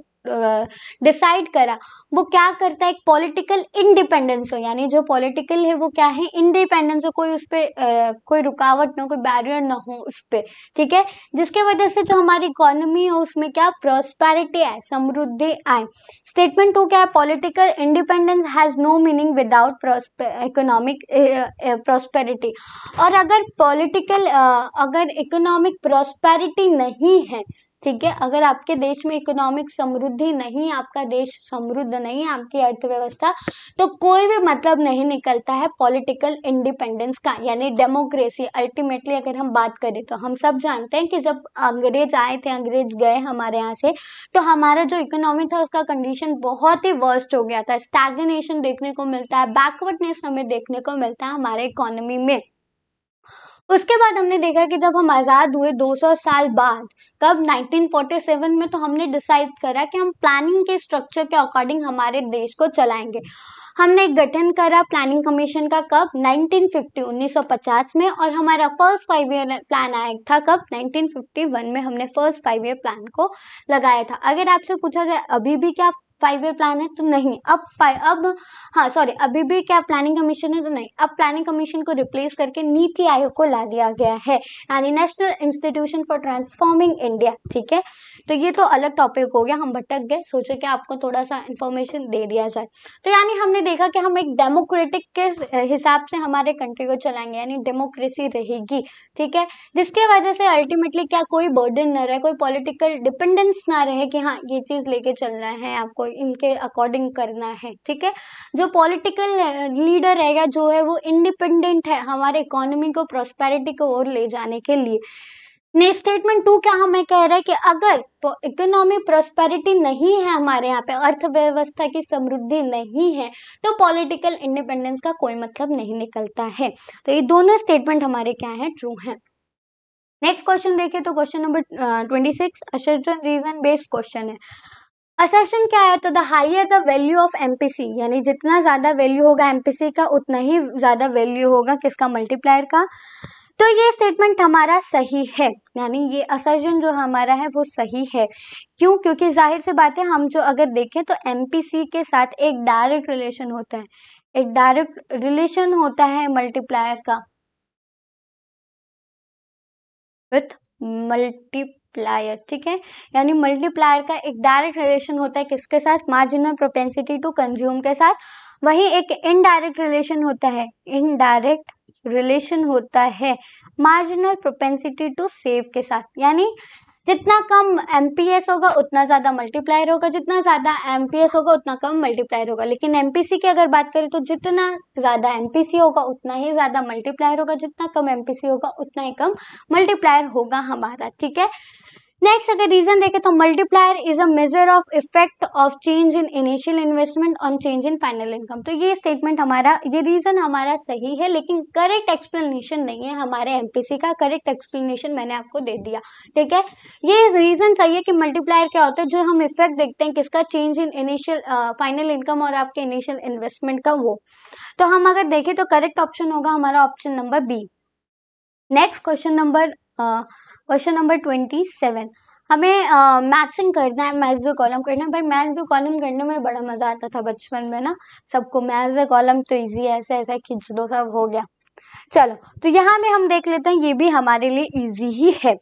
डिसाइड करा वो क्या करता है एक पॉलिटिकल इंडिपेंडेंस हो यानी जो पॉलिटिकल है वो क्या है इंडिपेंडेंस हो कोई उस पर कोई रुकावट ना हो कोई बैरियर ना हो उस पर ठीक है जिसके वजह से जो हमारी इकोनॉमी है उसमें क्या प्रॉस्पैरिटी आए समृद्धि आए स्टेटमेंट टू क्या है political independence has no meaning without economic prosperity और अगर पॉलिटिकल अगर इकोनॉमिक प्रॉस्पेरिटी नहीं है ठीक है अगर आपके देश में इकोनॉमिक समृद्धि नहीं आपका देश समृद्ध नहीं आपकी अर्थव्यवस्था तो कोई भी मतलब नहीं निकलता है पॉलिटिकल इंडिपेंडेंस का यानी डेमोक्रेसी अल्टीमेटली अगर हम बात करें तो हम सब जानते हैं कि जब अंग्रेज आए थे अंग्रेज गए हमारे यहाँ से तो हमारा जो इकोनॉमी था उसका कंडीशन बहुत ही वर्स्ट हो गया था स्टैगनेशन देखने को मिलता है बैकवर्डनेस हमें देखने को मिलता है हमारे इकोनॉमी में उसके बाद हमने देखा कि जब हम आज़ाद हुए 200 साल बाद कब 1947 में तो हमने डिसाइड करा कि हम प्लानिंग के स्ट्रक्चर के अकॉर्डिंग हमारे देश को चलाएंगे हमने एक गठन करा प्लानिंग कमीशन का कब 1950 1950 में और हमारा फर्स्ट फाइव ईयर प्लान आया था कब 1951 में हमने फर्स्ट फाइव ईयर प्लान को लगाया था अगर आपसे पूछा जाए अभी भी क्या फाइव ईयर प्लान है तो नहीं अब अब हाँ सॉरी अभी भी क्या प्लानिंग कमीशन है तो नहीं अब प्लानिंग कमीशन को रिप्लेस करके नीति आयोग को ला दिया गया है यानी national institution for transforming India ठीक है तो ये तो अलग टॉपिक हो गया हम भटक गए सोचे कि आपको थोड़ा सा इन्फॉर्मेशन दे दिया जाए तो यानी हमने देखा कि हम एक डेमोक्रेटिक के हिसाब से हमारे कंट्री को चलाएंगे यानी डेमोक्रेसी रहेगी ठीक है जिसके वजह से अल्टीमेटली क्या कोई बर्डन ना रहे कोई पॉलिटिकल डिपेंडेंस ना रहे कि हाँ ये चीज़ लेके चलना है आपको इनके अकॉर्डिंग करना है ठीक है जो पॉलिटिकल लीडर रहेगा जो है वो इंडिपेंडेंट है हमारे इकोनॉमी को प्रोस्पेरिटी को और ले जाने के लिए नेक्स्ट स्टेटमेंट टू क्या हमें कह रहा है कि अगर इकोनॉमिक प्रोस्पेरिटी नहीं है हमारे यहाँ पे अर्थव्यवस्था की समृद्धि नहीं है तो पॉलिटिकल इंडिपेंडेंस का कोई मतलब नहीं निकलता है तो ये दोनों स्टेटमेंट हमारे क्या तो है ट्रू है नेक्स्ट क्वेश्चन देखिए तो question number twenty six reason based question है असर्शन क्या है तो the higher the value of MPC यानी जितना ज़्यादा वैल्यू होगा एमपीसी का उतना ही ज़्यादा वैल्यू होगा किसका मल्टीप्लायर का तो ये स्टेटमेंट हमारा सही है यानी ये असर्जन जो हमारा है वो सही है क्यों क्योंकि जाहिर सी बात है हम जो अगर देखें तो एम के साथ एक डायरेक्ट रिलेशन होता है एक डायरेक्ट रिलेशन होता है मल्टीप्लायर का विथ मल्टीप्लायर ठीक है यानी मल्टीप्लायर का एक डायरेक्ट रिलेशन होता है किसके साथ मार्जिनल प्रोपेंसिटी टू कंज्यूम के साथ वही एक इनडायरेक्ट रिलेशन होता है इनडायरेक्ट रिलेशन होता है मार्जिनल प्रोपेंसिटी टू सेव के साथ यानी जितना कम एम होगा उतना ज़्यादा मल्टीप्लायर होगा जितना ज़्यादा एम होगा उतना कम मल्टीप्लायर होगा लेकिन एम की अगर बात करें तो जितना ज़्यादा एम होगा उतना ही ज़्यादा मल्टीप्लायर होगा जितना कम एम होगा उतना ही कम मल्टीप्लायर होगा हमारा ठीक है नेक्स्ट अगर रीजन देखें तो multiplier is a measure of effect of change in initial investment on change in final income तो ये स्टेटमेंट हमारा ये रीजन हमारा सही है लेकिन करेक्ट एक्सप्लेनेशन नहीं है हमारे एमपीसी का करेक्ट एक्सप्लेनेशन मैंने आपको दे दिया ठीक है ये रीजन सही है कि मल्टीप्लायर क्या होता है जो हम इफेक्ट देखते हैं किसका change in initial final income और आपके इनिशियल इन्वेस्टमेंट का वो तो हम अगर देखें तो करेक्ट ऑप्शन होगा हमारा option number B next question number question number twenty seven हमें मैचिंग uh, करना है मैज वे कॉलम करना है भाई मैज वे कॉलम करने में बड़ा मज़ा आता था बचपन में ना सबको मैच वे कॉलम तो इजी है ऐसे ऐसा खींच दो सब हो गया चलो तो यहाँ में हम देख लेते हैं ये भी हमारे लिए इजी ही है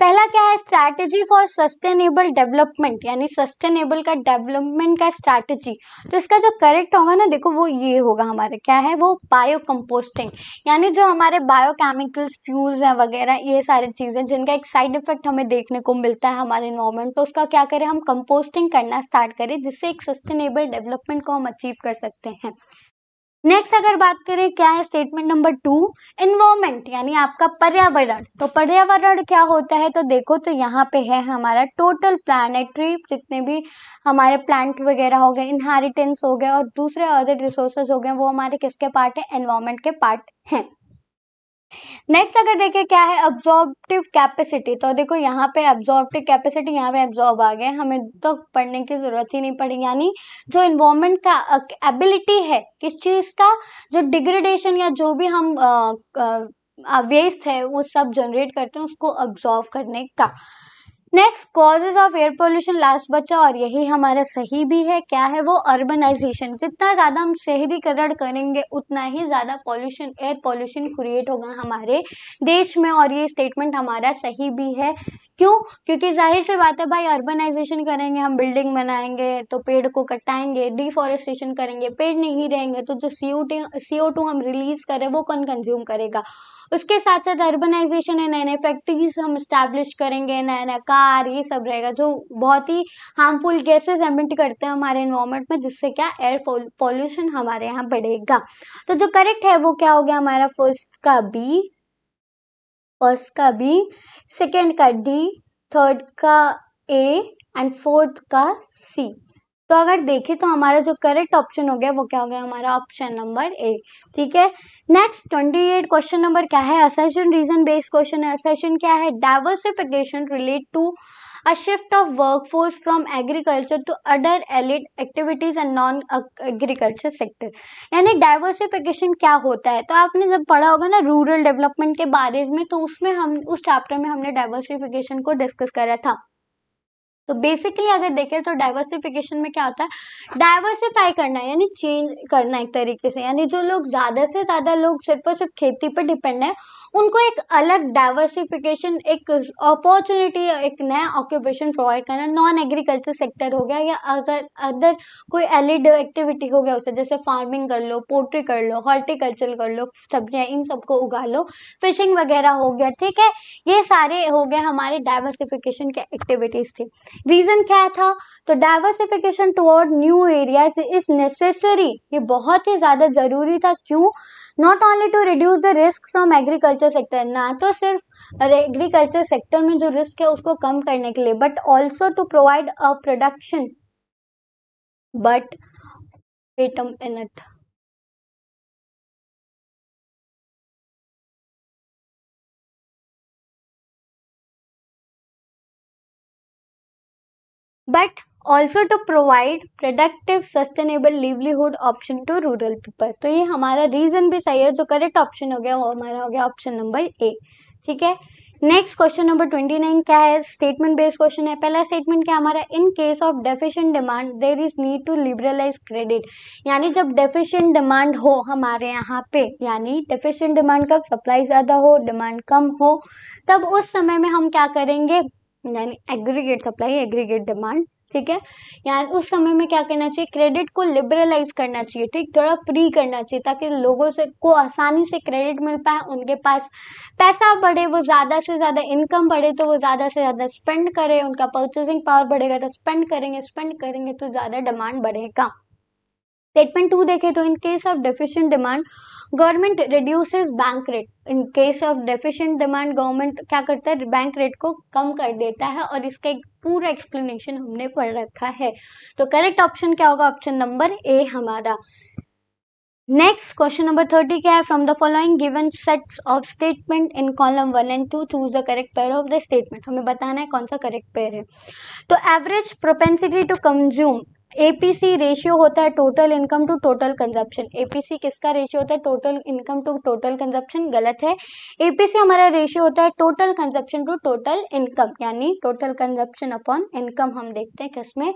पहला क्या है स्ट्रैटेजी फॉर सस्टेनेबल डेवलपमेंट यानी सस्टेनेबल का डेवलपमेंट का स्ट्रैटेजी तो इसका जो करेक्ट होगा ना देखो वो ये होगा हमारे क्या है वो बायो कंपोस्टिंग यानी जो हमारे बायोकेमिकल्स फ्यूल्स हैं वगैरह ये सारी चीज़ें जिनका एक साइड इफेक्ट हमें देखने को मिलता है हमारे इन्वायरमेंट तो उसका क्या करें हम कंपोस्टिंग करना स्टार्ट करें जिससे एक सस्टेनेबल डेवलपमेंट को हम अचीव कर सकते हैं नेक्स्ट अगर बात करें क्या है स्टेटमेंट नंबर टू इन्वायरमेंट यानी आपका पर्यावरण तो पर्यावरण क्या होता है तो देखो तो यहाँ पे है हमारा टोटल प्लानटरी जितने भी हमारे प्लांट वगैरह हो गए इनहेरिटेंस हो गए और दूसरे अदर रिसोर्सेज हो गए वो हमारे किसके पार्ट है एनवायरमेंट के पार्ट हैं नेक्स्ट अगर देखें क्या है अब्जॉर्प्टिव कैपेसिटी तो देखो यहाँ पे अब्जॉर्प्टिव कैपेसिटी यहाँ पे एब्जॉर्ब आ गए हमें तो पढ़ने की ज़रूरत ही नहीं पड़ी यानी जो इन्वॉर्मेंट का एबिलिटी है किस चीज़ का जो डिग्रेडेशन या जो भी हम वेस्ट है वो सब जनरेट करते हैं उसको अब्जॉर्व करने का next causes of air pollution last बचा और यही हमारा सही भी है क्या है वो अर्बनाइजेशन जितना ज़्यादा हम शहरीकरण करेंगे उतना ही ज़्यादा पॉल्यूशन एयर पॉल्यूशन क्रिएट होगा हमारे देश में और ये स्टेटमेंट हमारा सही भी है क्यों क्योंकि जाहिर सी बात है भाई अर्बनाइजेशन करेंगे हम बिल्डिंग बनाएंगे तो पेड़ को कटाएंगे डिफॉरेस्टेशन करेंगे पेड़ नहीं रहेंगे तो जो C O T C O two हम रिलीज़ करें वो कौन कंज्यूम करेगा उसके साथ साथ अर्बनाइजेशन है नए नए फैक्ट्रीज हम इस्टेब्लिश करेंगे नया नया कार ये सब रहेगा जो बहुत ही हार्मफुल गैसेस एमिट करते हैं हमारे इन्वायरमेंट में जिससे क्या एयर पॉल्यूशन हमारे यहाँ बढ़ेगा तो जो करेक्ट है वो क्या हो गया हमारा फर्स्ट का बी फर्स्ट का बी सेकेंड का डी थर्ड का ए एंड फोर्थ का सी तो अगर देखें तो हमारा जो करेक्ट ऑप्शन हो गया वो क्या हो गया हमारा ऑप्शन नंबर ए ठीक है next twenty eight question number क्या है असेशन रीजन बेस्ड क्वेश्चन है असेशन क्या है diversification relate to shift of work force from agriculture to other allied activities and non agriculture sector यानी डाइवर्सिफिकेशन क्या होता है तो आपने जब पढ़ा होगा ना रूरल डेवलपमेंट के बारे में तो उसमें हम उस चैप्टर में हमने डाइवर्सिफिकेशन को डिस्कस करा था तो बेसिकली अगर देखें तो डाइवर्सिफिकेशन में क्या होता है डाइवर्सिफाई करना है यानी चेंज करना एक तरीके से यानी जो लोग ज़्यादा से ज़्यादा लोग सिर्फ और सिर्फ खेती पर डिपेंड है उनको एक अलग डाइवर्सिफिकेशन एक अपॉर्चुनिटी एक नया ऑक्यूपेशन प्रोवाइड करना नॉन एग्रीकल्चर सेक्टर हो गया या अगर अदर कोई एलिड एक्टिविटी हो गया उससे जैसे फार्मिंग कर लो पोल्ट्री कर लो हॉर्टिकल्चर कर लो सब्जियाँ इन सबको उगा लो फिशिंग वगैरह हो गया ठीक है ये सारे हो गए हमारे डाइवर्सिफिकेशन के एक्टिविटीज़ थी रीज़न क्या था तो diversification toward new areas is necessary ये बहुत ही ज़्यादा ज़रूरी था क्यों not only to reduce the risk from agriculture sector ना तो सिर्फ एग्रीकल्चर सेक्टर में जो रिस्क है उसको कम करने के लिए but also to provide a production but atom in it but also to provide productive sustainable livelihood option to rural people तो ये हमारा रीजन भी सही है जो करेक्ट ऑप्शन हो गया वो हमारा हो गया ऑप्शन नंबर ए ठीक है next question number twenty nine क्या है स्टेटमेंट बेस्ड क्वेश्चन है पहला स्टेटमेंट क्या हमारा in case of deficient demand there is need to liberalise credit यानी जब डेफिशिएंट डिमांड हो हमारे यहाँ पे यानी डेफिशिएंट डिमांड कब सप्लाई ज़्यादा हो डिमांड कम हो तब उस समय में हम क्या करेंगे यानी एग्रीगेट सप्लाई एग्रीगेट डिमांड ठीक है यानी उस समय में क्या करना चाहिए क्रेडिट को लिबरलाइज करना चाहिए ठीक थोड़ा फ्री करना चाहिए ताकि लोगों से को आसानी से क्रेडिट मिल पाए उनके पास पैसा बढ़े वो ज़्यादा से ज़्यादा इनकम बढ़े तो वो ज़्यादा से ज़्यादा स्पेंड करें उनका परचेसिंग पावर बढ़ेगा तो स्पेंड करेंगे स्पेंड करेंगे तो ज़्यादा डिमांड बढ़ेगा स्टेटमेंट टू देखें तो in case of deficient demand government reduces bank rate in case of deficient demand government क्या करता है बैंक रेट को कम कर देता है और इसका एक पूरा एक्सप्लेनेशन हमने पढ़ रखा है तो करेक्ट ऑप्शन क्या होगा ऑप्शन नंबर ए हमारा नेक्स्ट क्वेश्चन नंबर थर्टी क्या है from the following given sets of statement in column one and two choose the correct pair of the statement हमें बताना है कौन सा करेक्ट पेयर है तो average propensity to consume APC ratio होता है total income to total consumption APC किसका रेशियो होता है total income to total consumption गलत है एपीसी हमारा रेशियो होता है total consumption to total income यानी टोटल कंजप्शन अपॉन इनकम हम देखते हैं किसमें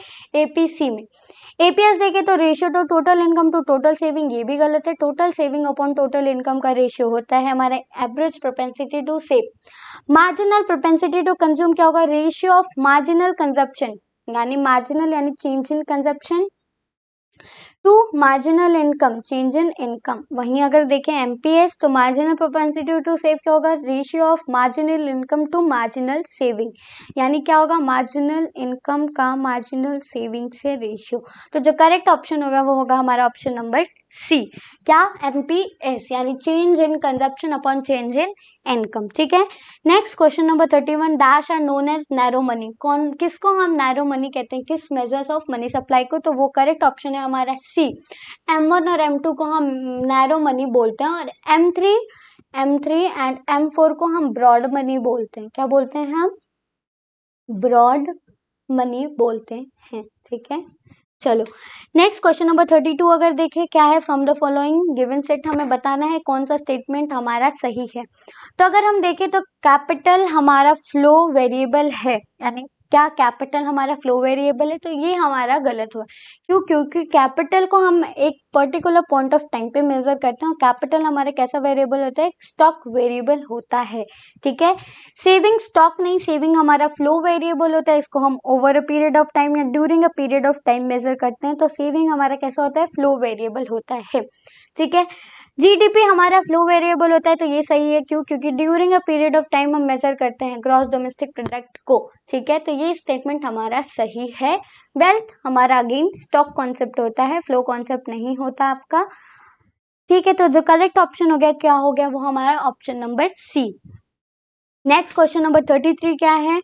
एपीसी में एपीएस देखें तो ratio to total income to total saving ये भी गलत है total saving upon total income का रेशियो होता है हमारा average propensity to save marginal propensity to consume क्या होगा रेशियो ऑफ मार्जिनल कंजप्शन यानी मार्जिनल यानी change in consumption to marginal income change in income वहीं अगर देखें एमपीएस तो मार्जिनल प्रोपेंसिटी टू सेव क्या होगा ratio of marginal income to marginal saving यानी क्या होगा मार्जिनल इनकम का मार्जिनल सेविंग से रेशियो तो जो करेक्ट ऑप्शन होगा वो होगा हमारा ऑप्शन नंबर सी क्या एम पी एस यानी change in consumption upon change in income ठीक है next question number thirty one dash are known as narrow money कौन किसको हम नैरो मनी कहते हैं किस मेजर्स ऑफ मनी सप्लाई को तो वो करेक्ट ऑप्शन है हमारा सी एम वन और एम टू को हम नैरो मनी बोलते हैं और M three M three and M four को हम ब्रॉड मनी बोलते हैं क्या बोलते हैं हम ब्रॉड मनी बोलते हैं ठीक है चलो next question number thirty two अगर देखें क्या है from the following given set हमें बताना है कौन सा स्टेटमेंट हमारा सही है तो अगर हम देखें तो कैपिटल हमारा फ्लो वेरिएबल है यानी क्या कैपिटल हमारा फ्लो वेरिएबल है तो ये हमारा गलत हुआ क्यों क्योंकि कैपिटल को हम एक पर्टिकुलर पॉइंट ऑफ टाइम पे मेजर करते हैं और कैपिटल हमारा कैसा वेरिएबल होता है स्टॉक वेरिएबल होता है ठीक है सेविंग स्टॉक नहीं सेविंग हमारा फ्लो वेरिएबल होता है इसको हम over a period of time या during a period of time measure करते हैं तो सेविंग हमारा कैसा होता है फ्लो वेरिएबल होता है ठीक है जीडीपी हमारा फ्लो वेरिएबल होता है तो ये सही है क्यों क्योंकि during a period of time हम मेजर करते हैं ग्रॉस डोमेस्टिक प्रोडक्ट को ठीक है तो ये स्टेटमेंट हमारा सही है वेल्थ हमारा अगेन स्टॉक कॉन्सेप्ट होता है फ्लो कॉन्सेप्ट नहीं होता आपका ठीक है तो जो करेक्ट ऑप्शन हो गया क्या हो गया वो हमारा option number C next question number thirty three क्या है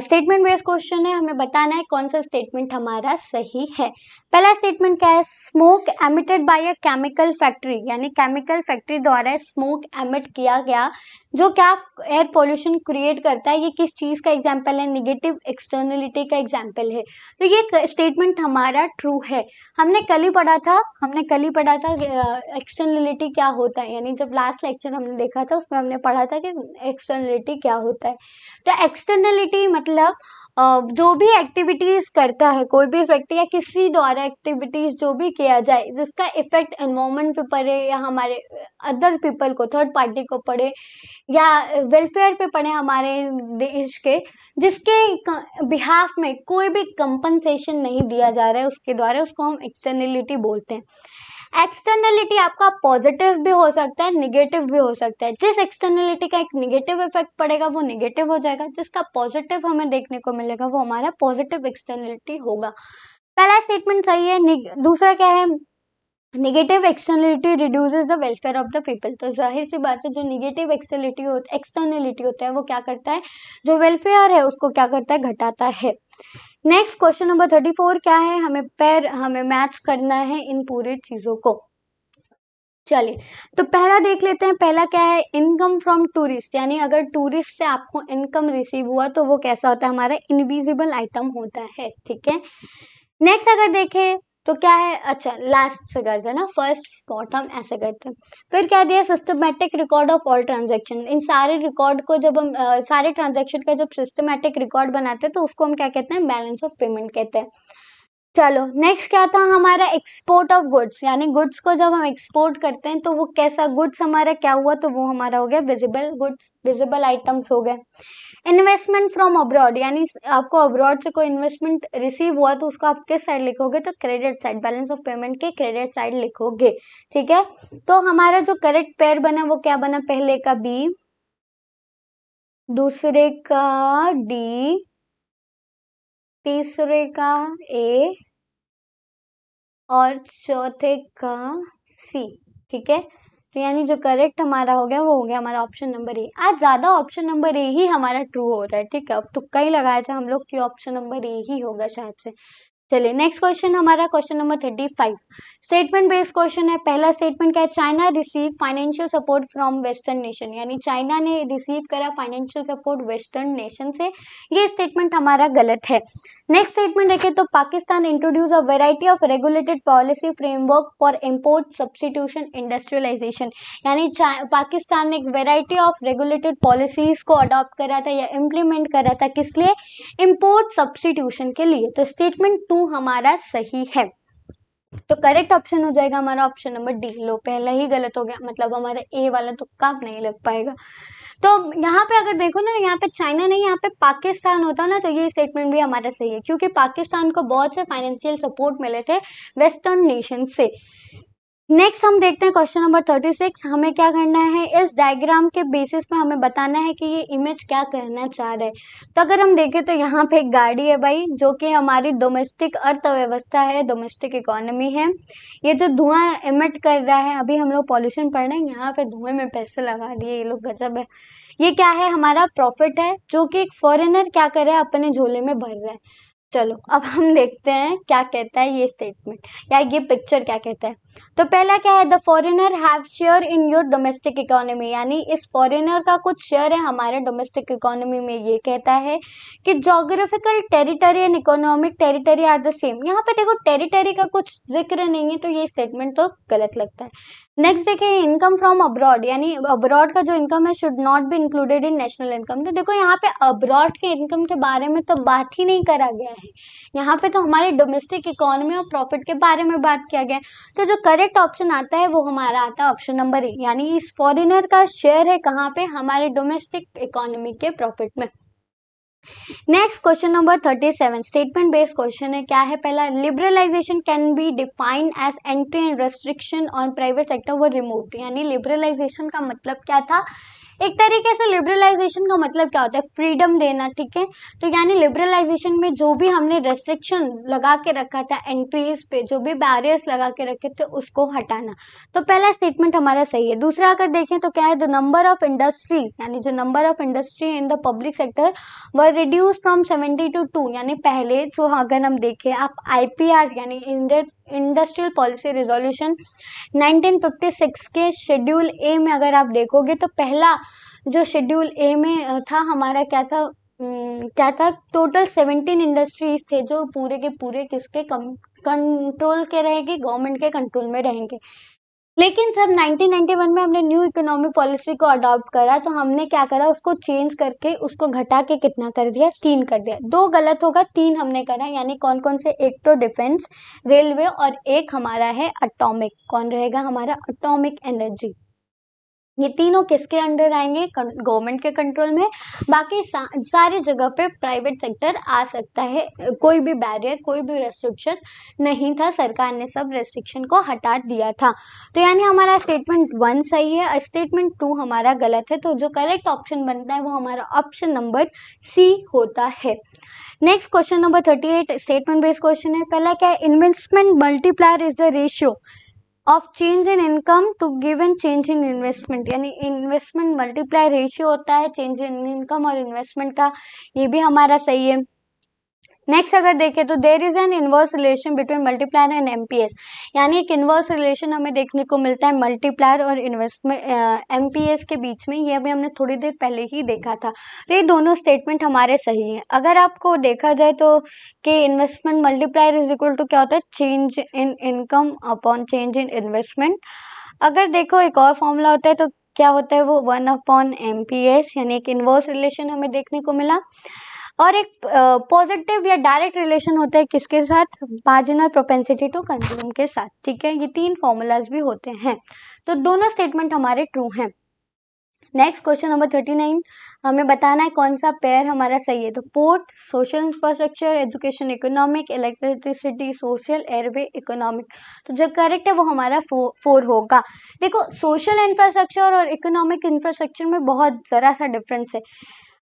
स्टेटमेंट बेस्ड क्वेश्चन है हमें बताना है कौन सा स्टेटमेंट हमारा सही है पहला स्टेटमेंट क्या है smoke emitted by a chemical factory यानी केमिकल फैक्ट्री द्वारा स्मोक एमिट किया गया जो क्या एयर पोल्यूशन क्रिएट करता है ये किस चीज़ का एग्जाम्पल है निगेटिव एक्सटर्नलिटी का एग्जाम्पल है तो ये स्टेटमेंट हमारा ट्रू है हमने कल ही पढ़ा था हमने कल ही पढ़ा था एक्सटर्नलिटी क्या होता है यानी जब लास्ट लेक्चर हमने देखा था उसमें हमने पढ़ा था कि एक्सटर्नलिटी क्या होता है तो एक्सटर्नलिटी मतलब जो भी एक्टिविटीज़ करता है कोई भी व्यक्ति या किसी द्वारा एक्टिविटीज़ जो भी किया जाए जिसका इफ़ेक्ट एनवायरमेंट पे पड़े या हमारे अदर पीपल को थर्ड पार्टी को पड़े या वेलफेयर पे पड़े हमारे देश के जिसके बिहाफ़ में कोई भी कंपनसेशन नहीं दिया जा रहा है उसके द्वारा उसको हम एक्सटर्नलिटी बोलते हैं एक्सटर्नलिटी आपका पॉजिटिव भी हो सकता है निगेटिव भी हो सकता है जिस एक्सटर्नलिटी का एक निगेटिव इफेक्ट पड़ेगा वो निगेटिव हो जाएगा जिसका पॉजिटिव हमें देखने को मिलेगा वो हमारा पॉजिटिव एक्सटर्नलिटी होगा पहला स्टेटमेंट सही है दूसरा क्या है negative externality reduce the welfare of the people तो जाहिर सी बात है जो निगेटिव एक्सटर्नलिटी है एक्सटर्नलिटी होता है वो क्या करता है जो वेलफेयर है उसको क्या करता है घटाता है next question number thirty four क्या है हमें पैर हमें मैच करना है इन पूरे चीजों को चलिए तो पहला देख लेते हैं पहला क्या है इनकम फ्रॉम टूरिस्ट यानी अगर टूरिस्ट से आपको इनकम रिसीव हुआ तो वो कैसा होता है हमारा इनविजिबल आइटम होता है ठीक है नेक्स्ट अगर देखें तो क्या है अच्छा लास्ट से करते हैं ना फर्स्ट बॉटम ऐसे करते हैं फिर क्या दिया systematic record of all transaction इन सारे रिकॉर्ड को जब हम सारे ट्रांजेक्शन का जब सिस्टमेटिक रिकॉर्ड बनाते हैं तो उसको हम क्या कहते हैं बैलेंस ऑफ पेमेंट कहते हैं चलो नेक्स्ट क्या था हमारा एक्सपोर्ट ऑफ गुड्स यानी गुड्स को जब हम एक्सपोर्ट करते हैं तो वो कैसा गुड्स हमारा क्या हुआ तो वो हमारा हो गया विजिबल गुड्स विजिबल आइटम्स हो गए इन्वेस्टमेंट फ्रॉम अब्रॉड यानी आपको अब्रॉड से कोई इन्वेस्टमेंट रिसीव हुआ तो उसको आप किस साइड लिखोगे तो credit side balance of payment के क्रेडिट साइड लिखोगे ठीक है तो हमारा जो करेक्ट पेयर बना वो क्या बना पहले का बी दूसरे का डी तीसरे का ए और चौथे का सी ठीक है तो यानी जो करेक्ट हमारा हो गया वो हो गया हमारा ऑप्शन नंबर ए आज ज़्यादा ऑप्शन नंबर ए ही हमारा ट्रू हो रहा है ठीक है अब तुक्का तो ही लगाया जाए हम लोग कि ऑप्शन नंबर ए ही होगा शायद से चलिए नेक्स्ट क्वेश्चन हमारा question number thirty five statement based question है पहला स्टेटमेंट क्या है China receive financial support from western nation यानी चाइना ने रिसीव करा फाइनेंशियल सपोर्ट वेस्टर्न नेशन से ये स्टेटमेंट हमारा गलत है नेक्स्ट स्टेटमेंट देखें तो Pakistan introduce a variety of regulated policy framework for import substitution industrialisation यानी पाकिस्तान ने एक वेराइटी ऑफ रेगुलेटेड पॉलिसीज को अडॉप्ट करा था या इम्प्लीमेंट करा था किस लिए इम्पोर्ट सब्सटीट्यूशन के लिए तो स्टेटमेंट टू हमारा सही है तो करेक्ट ऑप्शन हो जाएगा हमारा ऑप्शन नंबर डी लो पहला ही गलत हो गया मतलब हमारा ए वाला तो काम नहीं लग पाएगा तो यहाँ पे अगर देखो ना यहाँ पे चाइना नहीं यहाँ पे पाकिस्तान होता ना तो ये स्टेटमेंट भी हमारा सही है क्योंकि पाकिस्तान को बहुत से फाइनेंशियल सपोर्ट मिले थे वेस्टर्न नेशन से नेक्स्ट हम देखते हैं क्वेश्चन नंबर थर्टी सिक्स हमें क्या करना है इस डायग्राम के बेसिस पे हमें बताना है कि ये इमेज क्या कहना चाह रहा है तो अगर हम देखें तो यहाँ पे एक गाड़ी है भाई जो कि हमारी डोमेस्टिक अर्थव्यवस्था है डोमेस्टिक इकोनॉमी है ये जो धुआं इमिट कर रहा है अभी हम लोग पॉल्यूशन पढ़ रहे हैं यहाँ पे धुएं में पैसे लगा दिए ये लोग गजब है ये क्या है हमारा प्रॉफिट है जो कि एक फॉरेनर क्या कर रहा है अपने झोले में भर रहा है चलो अब हम देखते हैं क्या कहता है ये स्टेटमेंट या ये पिक्चर क्या कहता है तो पहला क्या है the foreigner have share in your domestic economy यानी इस फॉरेनर का कुछ शेयर है हमारे डोमेस्टिक इकोनॉमी में ये कहता है कि geographical territory and economic territory are the same यहाँ पे देखो टेरिटरी का कुछ जिक्र नहीं है तो ये स्टेटमेंट तो गलत लगता है नेक्स्ट देखिए इनकम फ्रॉम अब्रॉड यानी अब्रॉड का जो इनकम है should not be included in national income तो देखो यहाँ पे अब्रॉड के इनकम के बारे में तो बात ही नहीं करा गया है यहाँ पे तो हमारे डोमेस्टिक इकोनॉमी और प्रॉफिट के बारे में बात किया गया है तो जो करेक्ट ऑप्शन आता है वो हमारा आता है ऑप्शन नंबर ए यानी इस फॉरिनर का शेयर है कहाँ पे हमारे डोमेस्टिक इकोनॉमी के प्रॉफिट में next question number thirty seven statement based question है क्या है पहला liberalisation can be defined as entry and restriction on private sector were remove यानी लिबरलाइजेशन का मतलब क्या था एक तरीके से लिबरलाइजेशन का मतलब क्या होता है फ्रीडम देना ठीक है तो यानी लिबरलाइजेशन में जो भी हमने रेस्ट्रिक्शन लगा के रखा था एंट्रीज पे जो भी बैरियर्स लगा के रखे थे उसको हटाना तो पहला स्टेटमेंट हमारा सही है दूसरा अगर देखें तो क्या है द नंबर ऑफ इंडस्ट्रीज यानी जो number of industry in the public sector were reduce from seventy two to यानी पहले जो अगर हम देखें आप आई यानी इंडियन इंडस्ट्रियल पॉलिसी रिजोल्यूशन 1956 के शेड्यूल ए में अगर आप देखोगे तो पहला जो शेड्यूल ए में था हमारा क्या था क्या था टोटल 17 इंडस्ट्रीज थे जो पूरे के पूरे किसके कंट्रोल के रहेंगे गवर्नमेंट के कंट्रोल में रहेंगे लेकिन जब 1991 में हमने न्यू इकोनॉमिक पॉलिसी को अडॉप्ट करा तो हमने क्या करा उसको चेंज करके उसको घटा के कितना कर दिया तीन कर दिया दो गलत होगा तीन हमने करा यानी कौन कौन से एक तो डिफेंस रेलवे और एक हमारा है अटोमिक कौन रहेगा हमारा अटोमिक एनर्जी ये तीनों किसके अंडर आएंगे गवर्नमेंट के कंट्रोल में बाकी सा, सारी जगह पे प्राइवेट सेक्टर आ सकता है कोई भी बैरियर कोई भी रेस्ट्रिक्शन नहीं था सरकार ने सब रेस्ट्रिक्शन को हटा दिया था तो यानी हमारा स्टेटमेंट वन सही है स्टेटमेंट टू हमारा गलत है तो जो करेक्ट ऑप्शन बनता है वो हमारा ऑप्शन नंबर सी होता है next question number thirty eight statement based question है पहला क्या है investment multiplier is the ratio of change in income to given change in investment यानी इन्वेस्टमेंट मल्टीप्लाई रेशियो होता है चेंज इन इनकम और इन्वेस्टमेंट का ये भी हमारा सही है नेक्स्ट अगर देखें तो there is an inverse relation between multiplier and M P S यानी एक इन्वर्स रिलेशन हमें देखने को मिलता है मल्टीप्लायर और इन्वेस्टमेंट एम पी एस के बीच में ये अभी हमने थोड़ी देर पहले ही देखा था तो ये दोनों स्टेटमेंट हमारे सही हैं अगर आपको देखा जाए तो कि investment multiplier is equal to क्या होता है change in income upon change in investment अगर देखो एक और फॉर्मूला होता है तो क्या होता है वो one upon M P S यानी एक इन्वर्स रिलेशन हमें देखने को मिला और एक पॉजिटिव या डायरेक्ट रिलेशन होता है किसके साथ मार्जिनल प्रोपेंसिटी टू कंज्यूम के साथ ठीक है ये तीन फॉर्मूलाज भी होते हैं तो दोनों स्टेटमेंट हमारे ट्रू हैं next question number thirty nine हमें बताना है कौन सा पेयर हमारा सही है तो port social infrastructure education economic electricity social airway economic तो जो करेक्ट है वो हमारा फो, फोर होगा देखो सोशल इंफ्रास्ट्रक्चर और इकोनॉमिक इंफ्रास्ट्रक्चर में बहुत ज़रा सा डिफरेंस है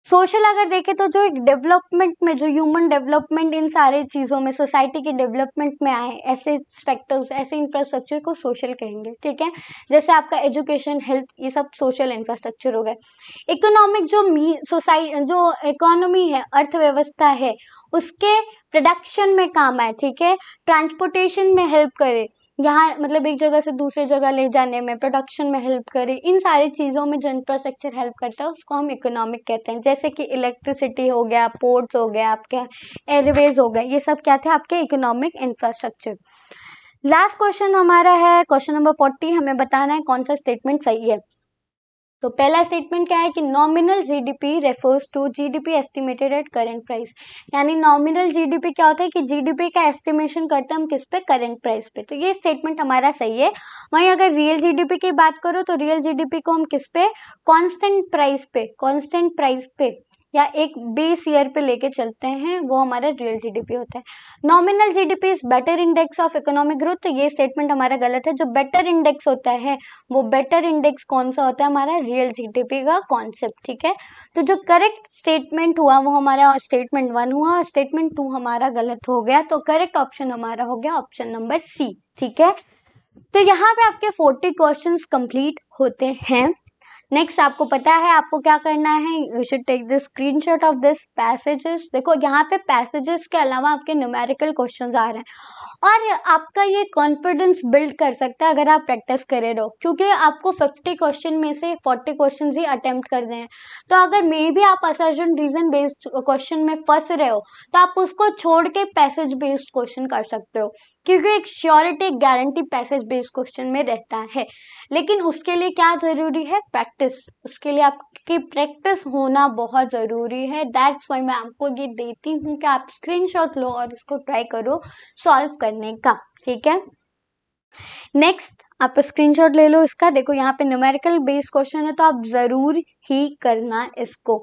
सोशल अगर देखें तो जो एक डेवलपमेंट में जो ह्यूमन डेवलपमेंट इन सारे चीज़ों में सोसाइटी के डेवलपमेंट में आए ऐसे फैक्टर्स ऐसे इंफ्रास्ट्रक्चर को सोशल कहेंगे ठीक है जैसे आपका एजुकेशन हेल्थ ये सब सोशल इंफ्रास्ट्रक्चर हो गए इकोनॉमिक जो मी सोसाइटी जो इकोनॉमी है अर्थव्यवस्था है उसके प्रोडक्शन में काम आए ठीक है ट्रांसपोर्टेशन में हेल्प करे यहाँ मतलब एक जगह से दूसरे जगह ले जाने में प्रोडक्शन में हेल्प करे इन सारी चीज़ों में जो इंफ्रास्ट्रक्चर हेल्प करता है उसको हम इकोनॉमिक कहते हैं जैसे कि इलेक्ट्रिसिटी हो गया पोर्ट्स हो गया आपके एयरवेज हो गए ये सब क्या थे आपके इकोनॉमिक इंफ्रास्ट्रक्चर लास्ट क्वेश्चन हमारा है क्वेश्चन नंबर फोर्टी हमें बताना है कौन सा स्टेटमेंट सही है तो पहला स्टेटमेंट क्या है कि nominal GDP refers to GDP estimated at current price यानी नॉमिनल जीडीपी क्या होता है कि जीडीपी का एस्टिमेशन करते हैं हम किस पे करंट प्राइस पे तो ये स्टेटमेंट हमारा सही है वहीं अगर रियल जीडीपी की बात करो तो रियल जीडीपी को हम किस पे कांस्टेंट प्राइस पे कांस्टेंट प्राइस पे या एक बेस ईयर पे लेके चलते हैं वो हमारा रियल जीडीपी होता है nominal GDP is better index of economic growth तो ये स्टेटमेंट हमारा गलत है जो बेटर इंडेक्स होता है वो बेटर इंडेक्स कौन सा होता है हमारा रियल जीडीपी का कॉन्सेप्ट ठीक है तो जो करेक्ट स्टेटमेंट हुआ वो हमारा स्टेटमेंट वन हुआ और स्टेटमेंट टू हमारा गलत हो गया तो करेक्ट ऑप्शन हमारा हो गया ऑप्शन नंबर सी ठीक है तो यहाँ पे आपके फोर्टी क्वेश्चन कंप्लीट होते हैं नेक्स्ट आपको पता है आपको क्या करना है you should take the screen shot of this passages देखो यहाँ पे पैसेजेस के अलावा आपके न्यूमेरिकल क्वेश्चन आ रहे हैं और आपका ये कॉन्फिडेंस बिल्ड कर सकता है अगर आप प्रैक्टिस करे रहो क्योंकि आपको 50 क्वेश्चन में से 40 क्वेश्चन ही अटेम्प्ट करने हैं तो अगर मे भी आप असर्जन रीजन बेस्ड क्वेश्चन में फंस रहे हो तो आप उसको छोड़ के पैसेज बेस्ड क्वेश्चन कर सकते हो क्योंकि एक surety guarantee passage based question में रहता है लेकिन उसके लिए क्या ज़रूरी है प्रैक्टिस उसके लिए आपकी प्रैक्टिस होना बहुत ज़रूरी है दैट्स वाई मैं आपको ये देती हूँ कि आप स्क्रीनशॉट लो और इसको ट्राई करो सॉल्व करने का ठीक है नेक्स्ट आप स्क्रीनशॉट ले लो इसका देखो यहाँ पे न्यूमेरिकल बेस्ड क्वेश्चन है तो आप ज़रूर ही करना इसको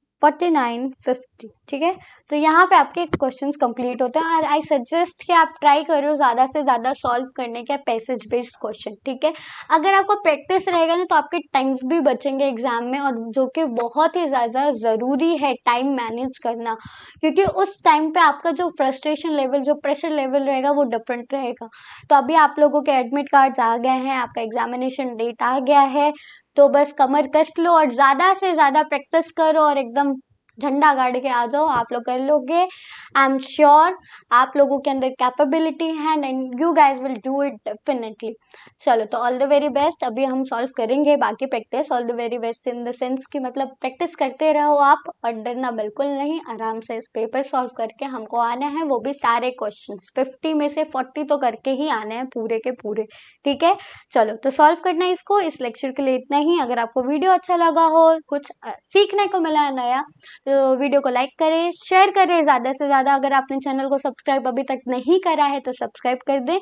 फोर्टी नाइन फिफ्टी ठीक है तो यहाँ पे आपके क्वेश्चंस कंप्लीट होते हैं और आई सजेस्ट कि आप ट्राई करो ज़्यादा से ज़्यादा सॉल्व करने के पैसेज बेस्ड क्वेश्चन ठीक है अगर आपको प्रैक्टिस रहेगा ना तो आपके टाइम्स भी बचेंगे एग्जाम में और जो कि बहुत ही ज़्यादा ज़रूरी है टाइम मैनेज करना क्योंकि उस टाइम पर आपका जो फ्रस्ट्रेशन लेवल जो प्रेशर लेवल रहेगा वो डिफरेंट रहेगा तो अभी आप लोगों के एडमिट कार्ड्स आ गए हैं आपका एग्जामिनेशन डेट आ गया है तो बस कमर कस लो और ज़्यादा से ज़्यादा प्रैक्टिस करो और एकदम झंडा गाड़ के आ जाओ आप लोग कर लोगे आई एम श्योर आप लोगों के अंदर कैपेबिलिटी है and you guys will do it definitely चलो तो ऑल द वेरी बेस्ट अभी हम सॉल्व करेंगे बाकी practice all the very best in the sense कि मतलब प्रैक्टिस करते रहो आप और डरना बिल्कुल नहीं आराम से इस पेपर सॉल्व करके हमको आना है वो भी सारे क्वेश्चन फिफ्टी में से फोर्टी तो करके ही आने हैं पूरे के पूरे ठीक है चलो तो सॉल्व करना है इसको इस लेक्चर के लिए इतना ही अगर आपको वीडियो अच्छा लगा हो कुछ सीखने को मिला है नया तो वीडियो को लाइक करें शेयर करें ज़्यादा से ज़्यादा अगर आपने चैनल को सब्सक्राइब अभी तक नहीं करा है तो सब्सक्राइब कर दें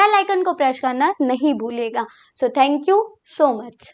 बेल आइकन को प्रेस करना नहीं भूलेगा so thank you so much